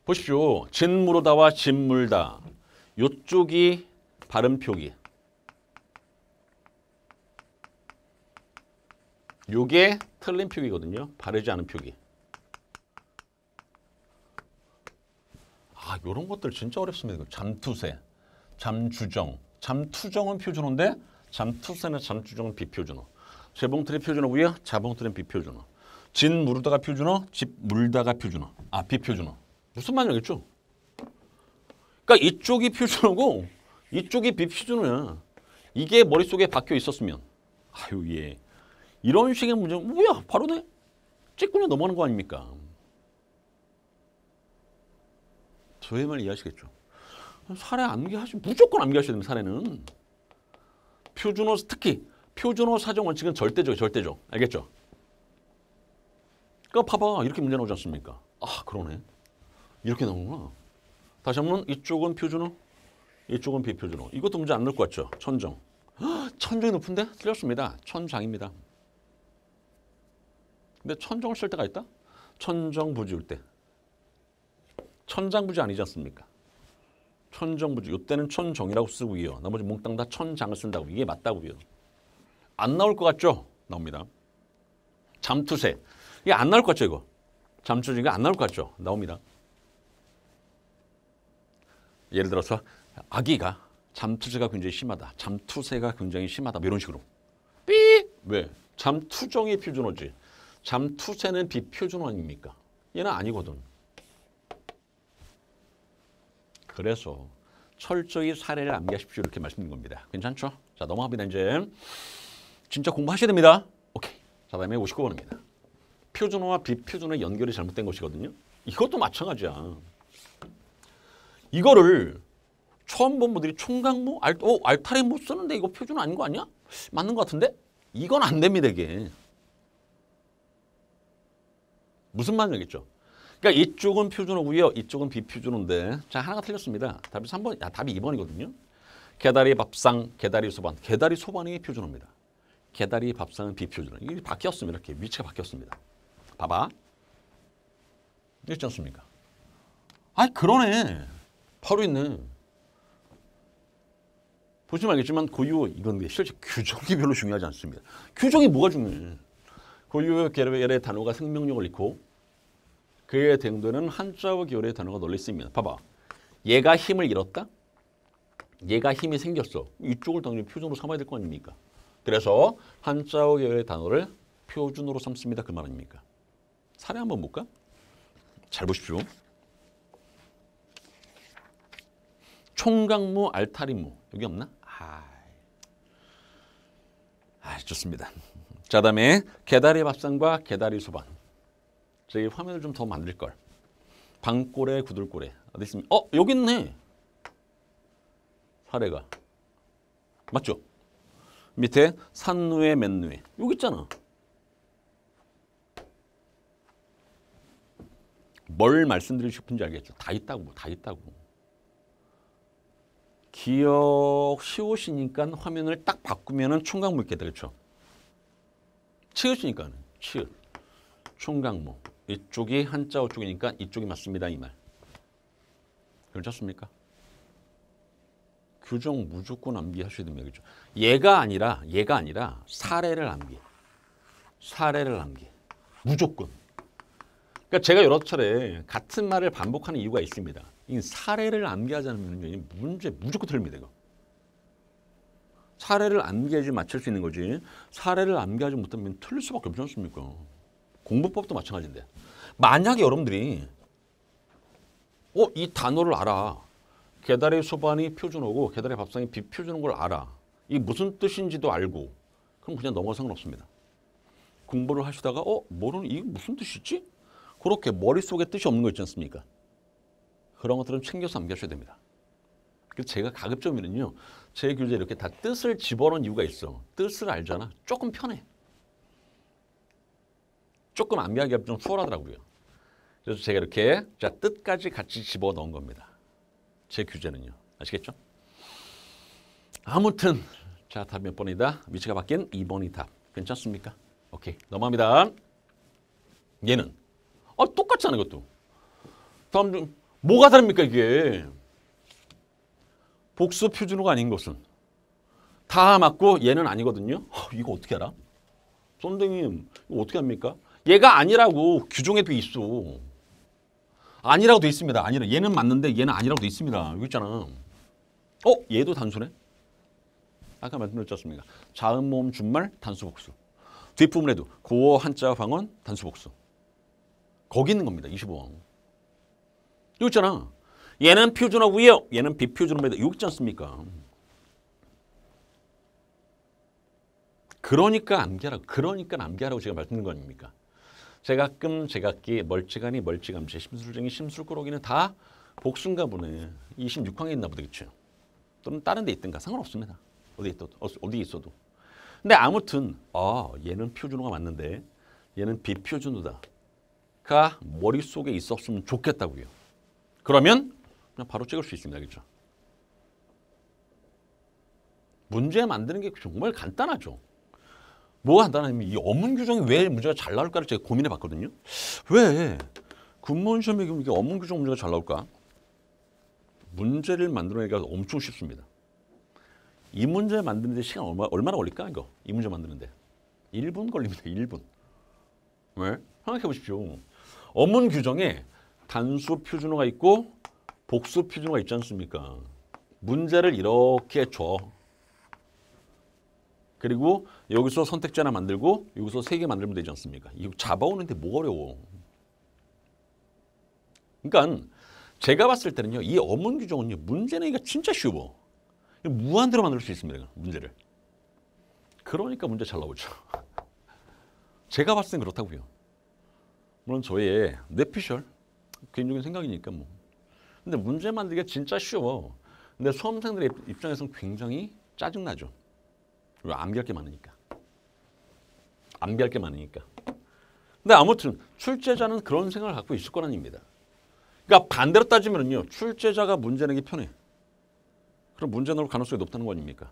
보십시오. 진무르다와 진물다. 요쪽이 발음 표기. 요게 틀린 표기거든요. 바르지 않은 표기. 아, 요런 것들 진짜 어렵습니다. 잠투세, 잠주정. 잠투정은 표준어인데 잠투세나 잠주정은 비표준어. 재봉틀이 표준어고요. 자봉틀은 비표준어. 진무다가 표준어, 집 물다가 표준어. 아, 비표준어. 무슨 말인지 알겠죠? 그러니까 이쪽이 표준어고 이쪽이 비표준어야. 이게 머릿속에 박혀 있었으면 아유 예. 이런 식의 문제 뭐야 바로네. 찌꾸려 넘어가는 거 아닙니까? 저의 말 이해하시겠죠? 사례 암기하시 무조건 암기하셔야 됩니다. 사례는. 표준어 특히 표준어 사정 원칙은 절대죠. 절대죠. 알겠죠? 그러니까 봐봐 이렇게 문제 나오지 않습니까? 아 그러네. 이렇게 나오구나. 는 다시 한번 이쪽은 표준어, 이쪽은 비표준어. 이것도 문제 안낼것 같죠? 천정. 천정이 높은데? 틀렸습니다. 천장입니다. 근데 천정을 쓸 때가 있다? 천정부지일 때. 천장부지 아니지 않습니까? 천정부지. 이때는 천정이라고 쓰고요. 나머지 몽땅 다 천장을 쓴다고. 이게 맞다고요. 안 나올 것 같죠? 나옵니다. 잠투세. 이게 안 나올 것 같죠, 이거? 잠투세 이거 안 나올 것 같죠? 나옵니다. 예를 들어서 아기가 잠투세가 굉장히 심하다. 잠투세가 굉장히 심하다. 뭐 이런 식으로. 삐! 왜? 잠투정이 표준어지. 잠투세는 비표준어 아닙니까? 얘는 아니거든. 그래서 철저히 사례를 암기하십시오. 이렇게 말씀드린 겁니다. 괜찮죠? 자, 넘어갑니다. 이제 진짜 공부하셔야 됩니다. 오케이. 자, 다음에 59번입니다. 표준어와 비표준어의 연결이 잘못된 것이거든요. 이것도 마찬가지야. 이거를 처음 본 분들이 총각무? 알, 어, 알타리무 뭐 쓰는데 이거 표준 아닌 거 아니야? 맞는 것 같은데? 이건 안 됩니다, 이게. 무슨 말이겠죠? 그러니까 이쪽은 표준어고요. 이쪽은 비표준어인데 자 하나가 틀렸습니다. 답이 3번, 아, 답이 2번이거든요. 개다리 밥상, 개다리 소반. 개다리 소반이 표준어입니다. 개다리 밥상은 비표준어. 이게 바뀌었습니다. 이렇게 위치가 바뀌었습니다. 봐봐. 있지 않습니까? 아이 그러네. 바로 있네. 보시면 알겠지만 고유 이건 실제 규정이 별로 중요하지 않습니다. 규정이 뭐가 중요해? 고유 계열의 단어가 생명력을 잃고 그에 대응되는 한자어 계의 단어가 널리 쓰입니다. 봐봐. 얘가 힘을 잃었다? 얘가 힘이 생겼어. 이쪽을 당연히 표준으로 삼아야 될 거 아닙니까? 그래서 한자어 계의 단어를 표준으로 삼습니다. 그 말 아닙니까? 사례 한번 볼까? 잘 보십시오. 총각무, 알타리무 여기 없나? 아, 아 좋습니다. 자 다음에 개다리 밥상과 개다리 소반. 저기 화면을 좀 더 만들 걸. 방꼬레, 구들꼬레 어디 있습니까? 어 여기 있네. 사례가 맞죠? 밑에 산누에 맨누에 여기 있잖아. 뭘 말씀드리고 싶은지 알겠죠? 다 있다고, 다 있다고. 기억 쉬우시니까 화면을 딱 바꾸면은 총각모 있게 되겠죠. 치읓이니까 치읓. 총각모. 이쪽이 한자어 쪽이니까 이쪽이 맞습니다. 이 말. 괜찮습니까? 규정 무조건 암기하셔야 됩니다. 그죠? 얘가 아니라 얘가 아니라 사례를 암기. 사례를 암기. 무조건. 그러니까 제가 여러 차례 같은 말을 반복하는 이유가 있습니다. 이 사례를 암기하지 않으면 문제 무조건 틀립니다. 이거. 사례를 암기해야지 맞출 수 있는 거지 사례를 암기하지 못하면 틀릴 수밖에 없지 않습니까? 공부법도 마찬가지인데 만약에 여러분들이 어? 이 단어를 알아 개다리 소반이 표준어고 개다리 밥상이 비표준인 걸 알아 이 무슨 뜻인지도 알고 그럼 그냥 넘어가 상관없습니다 공부를 하시다가 어? 모르는 이게 무슨 뜻이지? 그렇게 머릿속에 뜻이 없는 거 있지 않습니까? 그런 것들은 챙겨서 남겨줘야 됩니다. 그래서 제가 가급적이면요. 제 교재 이렇게 다 뜻을 집어넣은 이유가 있어. 뜻을 알잖아. 조금 편해. 조금 암기하기가 좀 수월하더라고요. 그래서 제가 이렇게 자 뜻까지 같이 집어넣은 겁니다. 제 규제는요. 아시겠죠? 아무튼 자답몇 번이다? 위치가 바뀐 2번이 답. 괜찮습니까? 오케이. 넘어갑니다. 얘는 아 똑같잖아 이것도. 다음 중 뭐가 다릅니까 이게? 복수 표준어가 아닌 것은 다 맞고 얘는 아니거든요. 이거 어떻게 알아? 쏜댕님 이거 어떻게 합니까? 얘가 아니라고 규정에 돼 있어. 아니라고 돼 있습니다. 아니라 얘는 맞는데 얘는 아니라고 돼 있습니다. 여기 있잖아. 어? 얘도 단수네? 아까 말씀드렸습니까 자음 모음 준말 단수 복수. 뒷부분에도 고어 한자 방언 단수 복수. 거기 있는 겁니다. 25항. 여기 있잖아. 얘는 표준어고요. 얘는 비표준어입니다. 여기 있지 않습니까? 그러니까 암기하라고. 그러니까 암기하라고 제가 말씀드린 거 아닙니까? 제각금, 제각기, 멀찌간이, 멀찌감치, 심술쟁이, 심술꾸러기는 다 복순가 보네. 26항에 있나 보다. 그렇 또는 다른 데 있든가 상관없습니다. 어디 있어도. 어, 어디 있어도. 근데 아무튼 아 얘는 표준어가 맞는데 얘는 비표준어다. 가 그러니까 머릿속에 있었으면 좋겠다고요. 그러면 그냥 바로 찍을 수 있습니다. 그죠 문제 만드는 게 정말 간단하죠. 뭐가 간단하냐면 이 업무 규정이 왜 문제가 잘 나올까를 제가 고민해 봤거든요. 왜 군무원 시험에 이게 업무 규정 문제가 잘 나올까? 문제를 만들어내기가 엄청 쉽습니다. 이 문제 만드는데 시간 얼마, 얼마나 걸릴까 이거? 이 문제 만드는데 1분 걸립니다. 1분. 왜? 생각해 보십시오. 업무 규정에 단수 표준어가 있고 복수 표준어가 있지 않습니까? 문제를 이렇게 줘. 그리고 여기서 선택지 하나 만들고 여기서 세개 만들면 되지 않습니까? 이거 잡아오는데 뭐 어려워. 그러니까 제가 봤을 때는요. 이 어문 규정은 문제내기가 진짜 쉬워. 무한대로 만들 수 있습니다. 문제를. 그러니까 문제 잘 나오죠. [LAUGHS] 제가 봤을 땐 그렇다고요. 물론 저의 뇌피셜 개인적인 생각이니까 뭐. 근데 문제 만들기가 진짜 쉬워. 근데 수험생들의 입장에서는 굉장히 짜증나죠. 왜 암기할 게 많으니까. 암기할 게 많으니까. 근데 아무튼 출제자는 그런 생각을 갖고 있을 거란 입니다. 그러니까 반대로 따지면요. 출제자가 문제 내기 편해. 그럼 문제 나올 가능성이 높다는 거 아닙니까?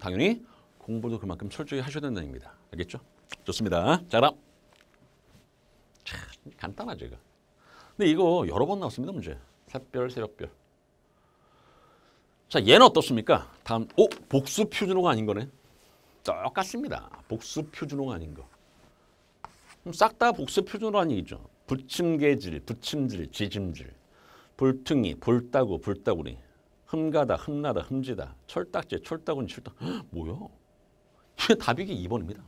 당연히 공부도 그만큼 철저히 하셔야 된다는 겁니다. 알겠죠? 좋습니다. 자, 그럼. 참 간단하죠, 이거. 근데 이거 여러 번 나왔습니다, 문제. 샛별, 세력별. 자, 얘는 어떻습니까? 다음, 오, 복수 표준호가 아닌 거네. 똑같습니다. 복수 표준호가 아닌 거. 그럼 싹다 복수 표준호란 얘기죠. 부침개질, 부침질, 지짐질, 볼퉁이, 볼따구, 볼따구리, 흠가다, 흠나다, 흠지다, 철딱지, 철따구니, 철딱. 뭐야? 이게 답이 이게 2번입니다.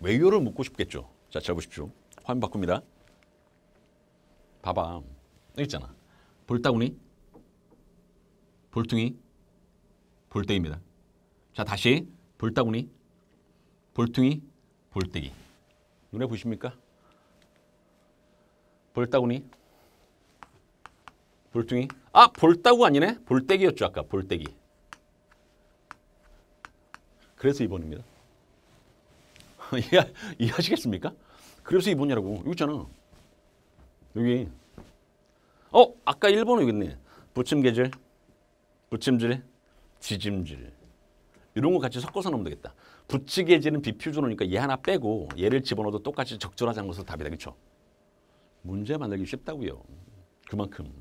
외교를 묻고 싶겠죠. 자, 잘 보십시오. 화면 바꿉니다. 봐봐. 여 있잖아. 볼따구니, 볼퉁이, 볼때입니다. 자, 다시 볼따구니, 볼퉁이, 볼때기. 눈에 보십니까? 볼따구니, 볼퉁이. 아, 볼따구 아니네. 볼때기였죠, 아까. 볼때기. 그래서 2번입니다. [LAUGHS] 이해하시겠습니까? 그래서 2번이라고. 이거 있잖아. 여기 어 아까 1번은 여기 있네. 부침 계질, 부침질, 지짐질 이런 거 같이 섞어서 넣으면 되겠다. 부치계질은 비표준어니까 얘 하나 빼고 얘를 집어넣어도 똑같이 적절하지 않 것으로 답이 되겠죠. 문제 만들기 쉽다고요. 그만큼.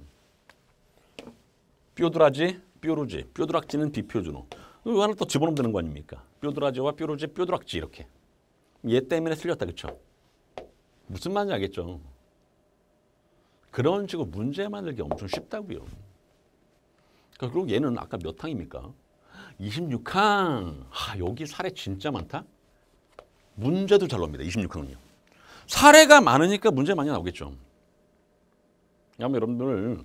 뾰두라지, 뾰루지. 뾰두락지는 비표준어. 이거 하나 또 집어넣으면 되는 거 아닙니까? 뾰두라지와 뾰루지, 뾰두락지 이렇게. 얘 때문에 틀렸다. 그렇 무슨 말인지 알겠죠? 그런 식으로 문제 만들기 엄청 쉽다고요. 그러니까 그리고 얘는 아까 몇 항입니까? 26항. 아, 여기 사례 진짜 많다. 문제도 잘 나옵니다. 26항은요. 사례가 많으니까 문제 많이 나오겠죠. 아마 여러분들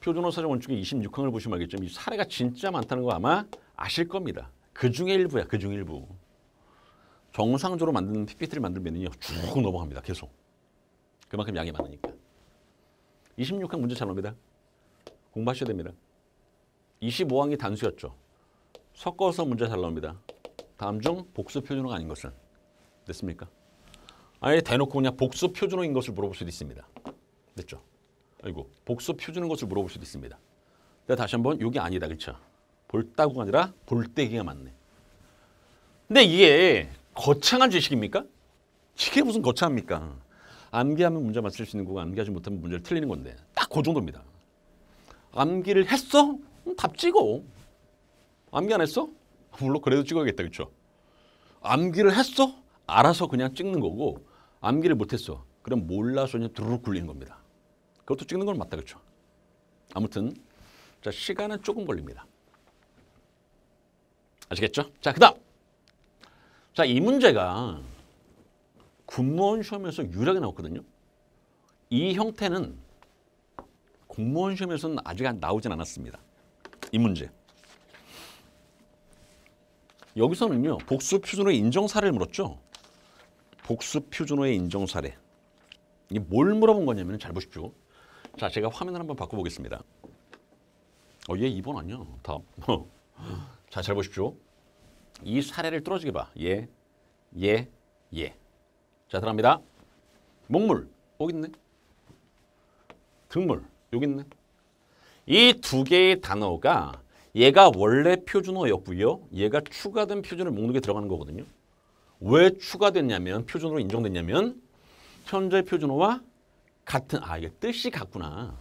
표준어 사전원 중에 26항을 보시면 알겠지만 이 사례가 진짜 많다는 거 아마 아실 겁니다. 그 중에 일부야. 그중 일부. 정상적으로 만드는 PPT를 만들면쭉 넘어갑니다. 계속. 그만큼 양이 많으니까. 26항 문제 찬호니다 공부하셔야 됩니다. 25항이 단수였죠. 섞어서 문제 잘 나옵니다. 다음 중 복수 표준어가 아닌 것은 됐습니까? 아예 대놓고 그냥 복수 표준어인 것을 물어볼 수도 있습니다. 됐죠? 아이고 복수 표준인 것을 물어볼 수도 있습니다. 내가 다시 한번 이게 아니다 그렇죠? 볼따구가 아니라 볼떼기가 맞네. 근데 이게 거창한 지식입니까? 이게 무슨 거창합니까? 암기하면 문제 맞출수 있는 거고 암기하지 못하면 문제를 틀리는 건데 딱 그 정도입니다. 암기를 했어? 음, 답 찍어. 암기 안 했어? [LAUGHS] 물론 그래도 찍어야겠다. 그렇죠? 암기를 했어? 알아서 그냥 찍는 거고 암기를 못했어. 그럼 몰라서 그냥 두루룩 굴리는 겁니다. 그것도 찍는 건 맞다. 그렇죠? 아무튼 자 시간은 조금 걸립니다. 아시겠죠? 자, 그 다음 자, 이 문제가 군무원 시험에서 유일하게 나왔거든요. 이 형태는 공무원 시험에서는 아직 나오진 않았습니다. 이 문제. 여기서는요. 복수 표준어 인정 사례를 물었죠. 복수 표준어의 인정 사례. 이게 뭘 물어본 거냐면 잘 보십시오. 자, 제가 화면을 한번 바꿔보겠습니다. 어, 얘 2번 아니야. 답. [LAUGHS] 자, 잘 보십시오. 이 사례를 뚫어지게 봐. 예, 예, 예. 자, 들어갑니다. 목물, 여기 있네. 등물, 여기 있네. 이 두 개의 단어가 얘가 원래 표준어였고요. 얘가 추가된 표준어 목록에 들어가는 거거든요. 왜 추가됐냐면, 표준어로 인정됐냐면 현재 표준어와 같은, 아, 이게 뜻이 같구나.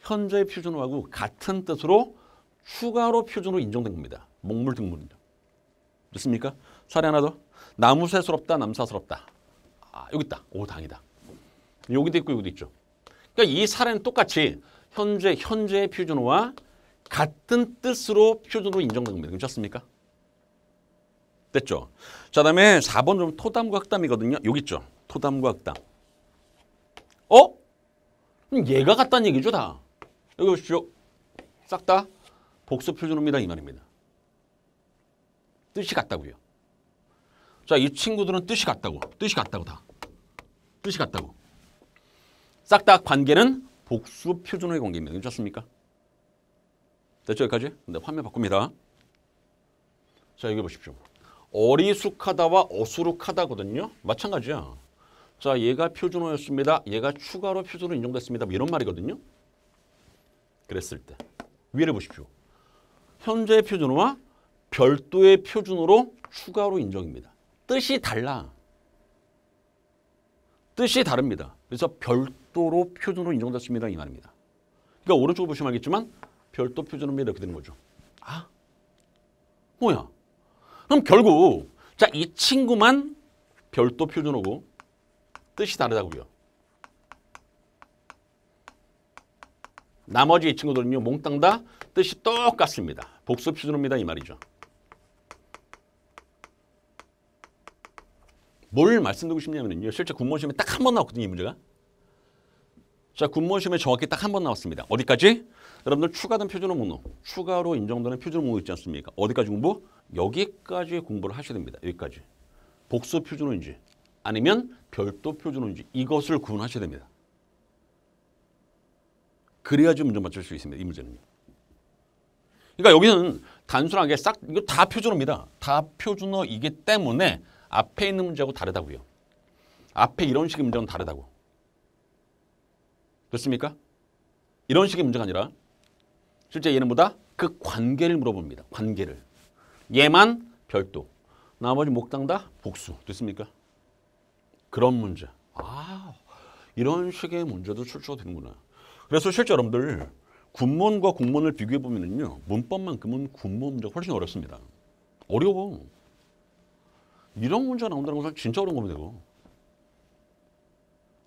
현재 표준어하고 같은 뜻으로 추가로 표준으로 인정된 겁니다. 목물 등물입니다. 됐습니까? 사례 하나 더. 나무새스럽다, 남사스럽다. 아, 여기 있다. 오, 당이다. 여기도 있고 여기도 있죠. 그러니까 이 사례는 똑같이 현재, 현재의 표준어와 같은 뜻으로 표준어로 인정된 겁니다. 괜찮습니까? 됐죠? 자, 다음에 4번 좀 토담과 흑담이거든요. 여기 있죠? 토담과 흑담. 어? 얘가 같다는 얘기죠, 다. 여기 보시오싹다 복수 표준어입니다. 이 말입니다. 뜻이 같다고요. 자, 이 친구들은 뜻이 같다고. 뜻이 같다고 다. 뜻이 같다고. 싹 다 관계는 복수 표준어의 관계입니다. 괜찮습니까? 됐죠? 여기까지? 네, 화면 바꿉니다. 자, 여기 보십시오. 어리숙하다와 어수룩하다거든요. 마찬가지야. 자, 얘가 표준어였습니다. 얘가 추가로 표준어 인정됐습니다. 뭐 이런 말이거든요. 그랬을 때. 위를 보십시오. 현재의 표준어와 별도의 표준어로 추가로 인정입니다. 뜻이 달라. 뜻이 다릅니다. 그래서 별도로 표준으로 인정됐습니다. 이 말입니다. 그러니까 오른쪽을 보시면 알겠지만 별도 표준음이 이렇게 되는 거죠. 아, 뭐야? 그럼 결국 자 이 친구만 별도 표준어고 뜻이 다르다고요. 나머지 이 친구들은요 몽땅 다 뜻이 똑같습니다. 복수 표준어입니다 이 말이죠. 뭘 말씀드리고 싶냐면요. 실제 군무원 시험에 딱 한 번 나왔거든요. 이 문제가. 자, 군무원 시험에 정확히 딱 한 번 나왔습니다. 어디까지? 여러분들 추가된 표준어 목록, 추가로 인정되는 표준어 목록 있지 않습니까? 어디까지 공부? 여기까지 공부를 하셔야 됩니다. 여기까지. 복수 표준어인지 아니면 별도 표준어인지 이것을 구분하셔야 됩니다. 그래야지 문제 맞출 수 있습니다. 이 문제는요. 그러니까 여기는 단순하게 싹 이거 다 표준어입니다. 다 표준어이기 때문에 앞에 있는 문제하고 다르다고요. 앞에 이런 식의 문제는 다르다고. 그습니까 이런 식의 문제가 아니라 실제 얘는 뭐다? 그 관계를 물어봅니다. 관계를. 얘만 별도. 나머지 목당 다 복수. 됐습니까? 그런 문제. 아, 이런 식의 문제도 출처가 되는구나. 그래서 실제 여러분들 군문과 공문을 비교해 보면요. 문법만큼은 군문 문제가 훨씬 어렵습니다. 어려워. 이런 문제가 나온다는 건사 진짜 어려운 겁니다. 이거.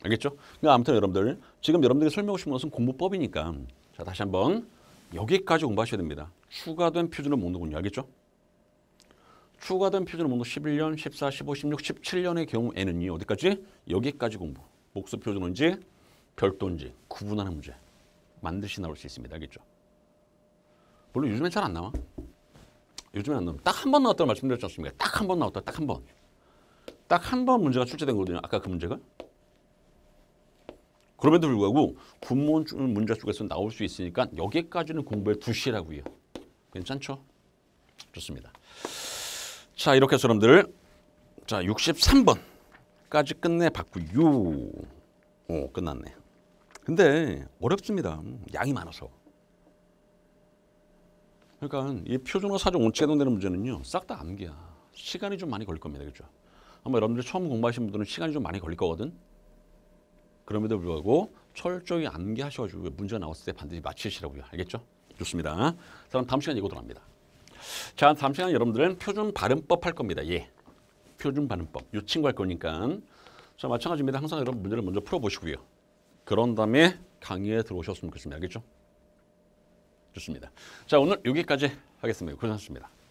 알겠죠? 그러니까 아무튼 여러분들 지금 여러분들에 설명하고 것은 공부법이니까 자 다시 한번 여기까지 공부하셔야 됩니다. 추가된 표준어 목록은요. 알겠죠? 추가된 표준어 목록 11년, 14, 15, 16, 17년의 경우에는요. 어디까지? 여기까지 공부. 목수 표준어인지 별도인지 구분하는 문제 만드시 나올 수 있습니다. 알겠죠? 물론 요즘엔 잘 안 나와. 요즘에 안 나옵니다. 딱한 번 나왔다고 말씀드렸지 않습니까? 딱한 번 나왔다. 딱한 번. 딱 한 번 문제가 출제된 거거든요. 아까 그 문제가. 그럼에도 불구하고 군무 문제 쪽에서 나올 수 있으니까 여기까지는 공부해 두시라고요. 괜찮죠? 좋습니다. 자 이렇게 해서 여러분들 자 63번까지 끝내봤고요. 오 끝났네. 근데 어렵습니다. 양이 많아서. 그러니까 이 표준어 사전 온칙에되는 문제는요. 싹 다 암기야. 시간이 좀 많이 걸릴 겁니다. 그죠? 아마 여러분들 처음 공부하신 분들은 시간이 좀 많이 걸릴 거거든. 그럼에도 불구하고 철저히 암기하셔가지고 문제 가 나왔을 때 반드시 맞히시라고요. 알겠죠? 좋습니다. 그럼 다음 시간 에 이거 들어갑니다 자, 다음 시간 에 여러분들은 표준 발음법 할 겁니다. 예. 표준 발음법. 요 친구 할 거니까. 자, 마찬가지입니다. 항상 여러분 문제를 먼저 풀어보시고요. 그런 다음에 강의에 들어오셨으면 좋겠습니다. 알겠죠? 좋습니다. 자 오늘 여기까지 하겠습니다. 고생하셨습니다.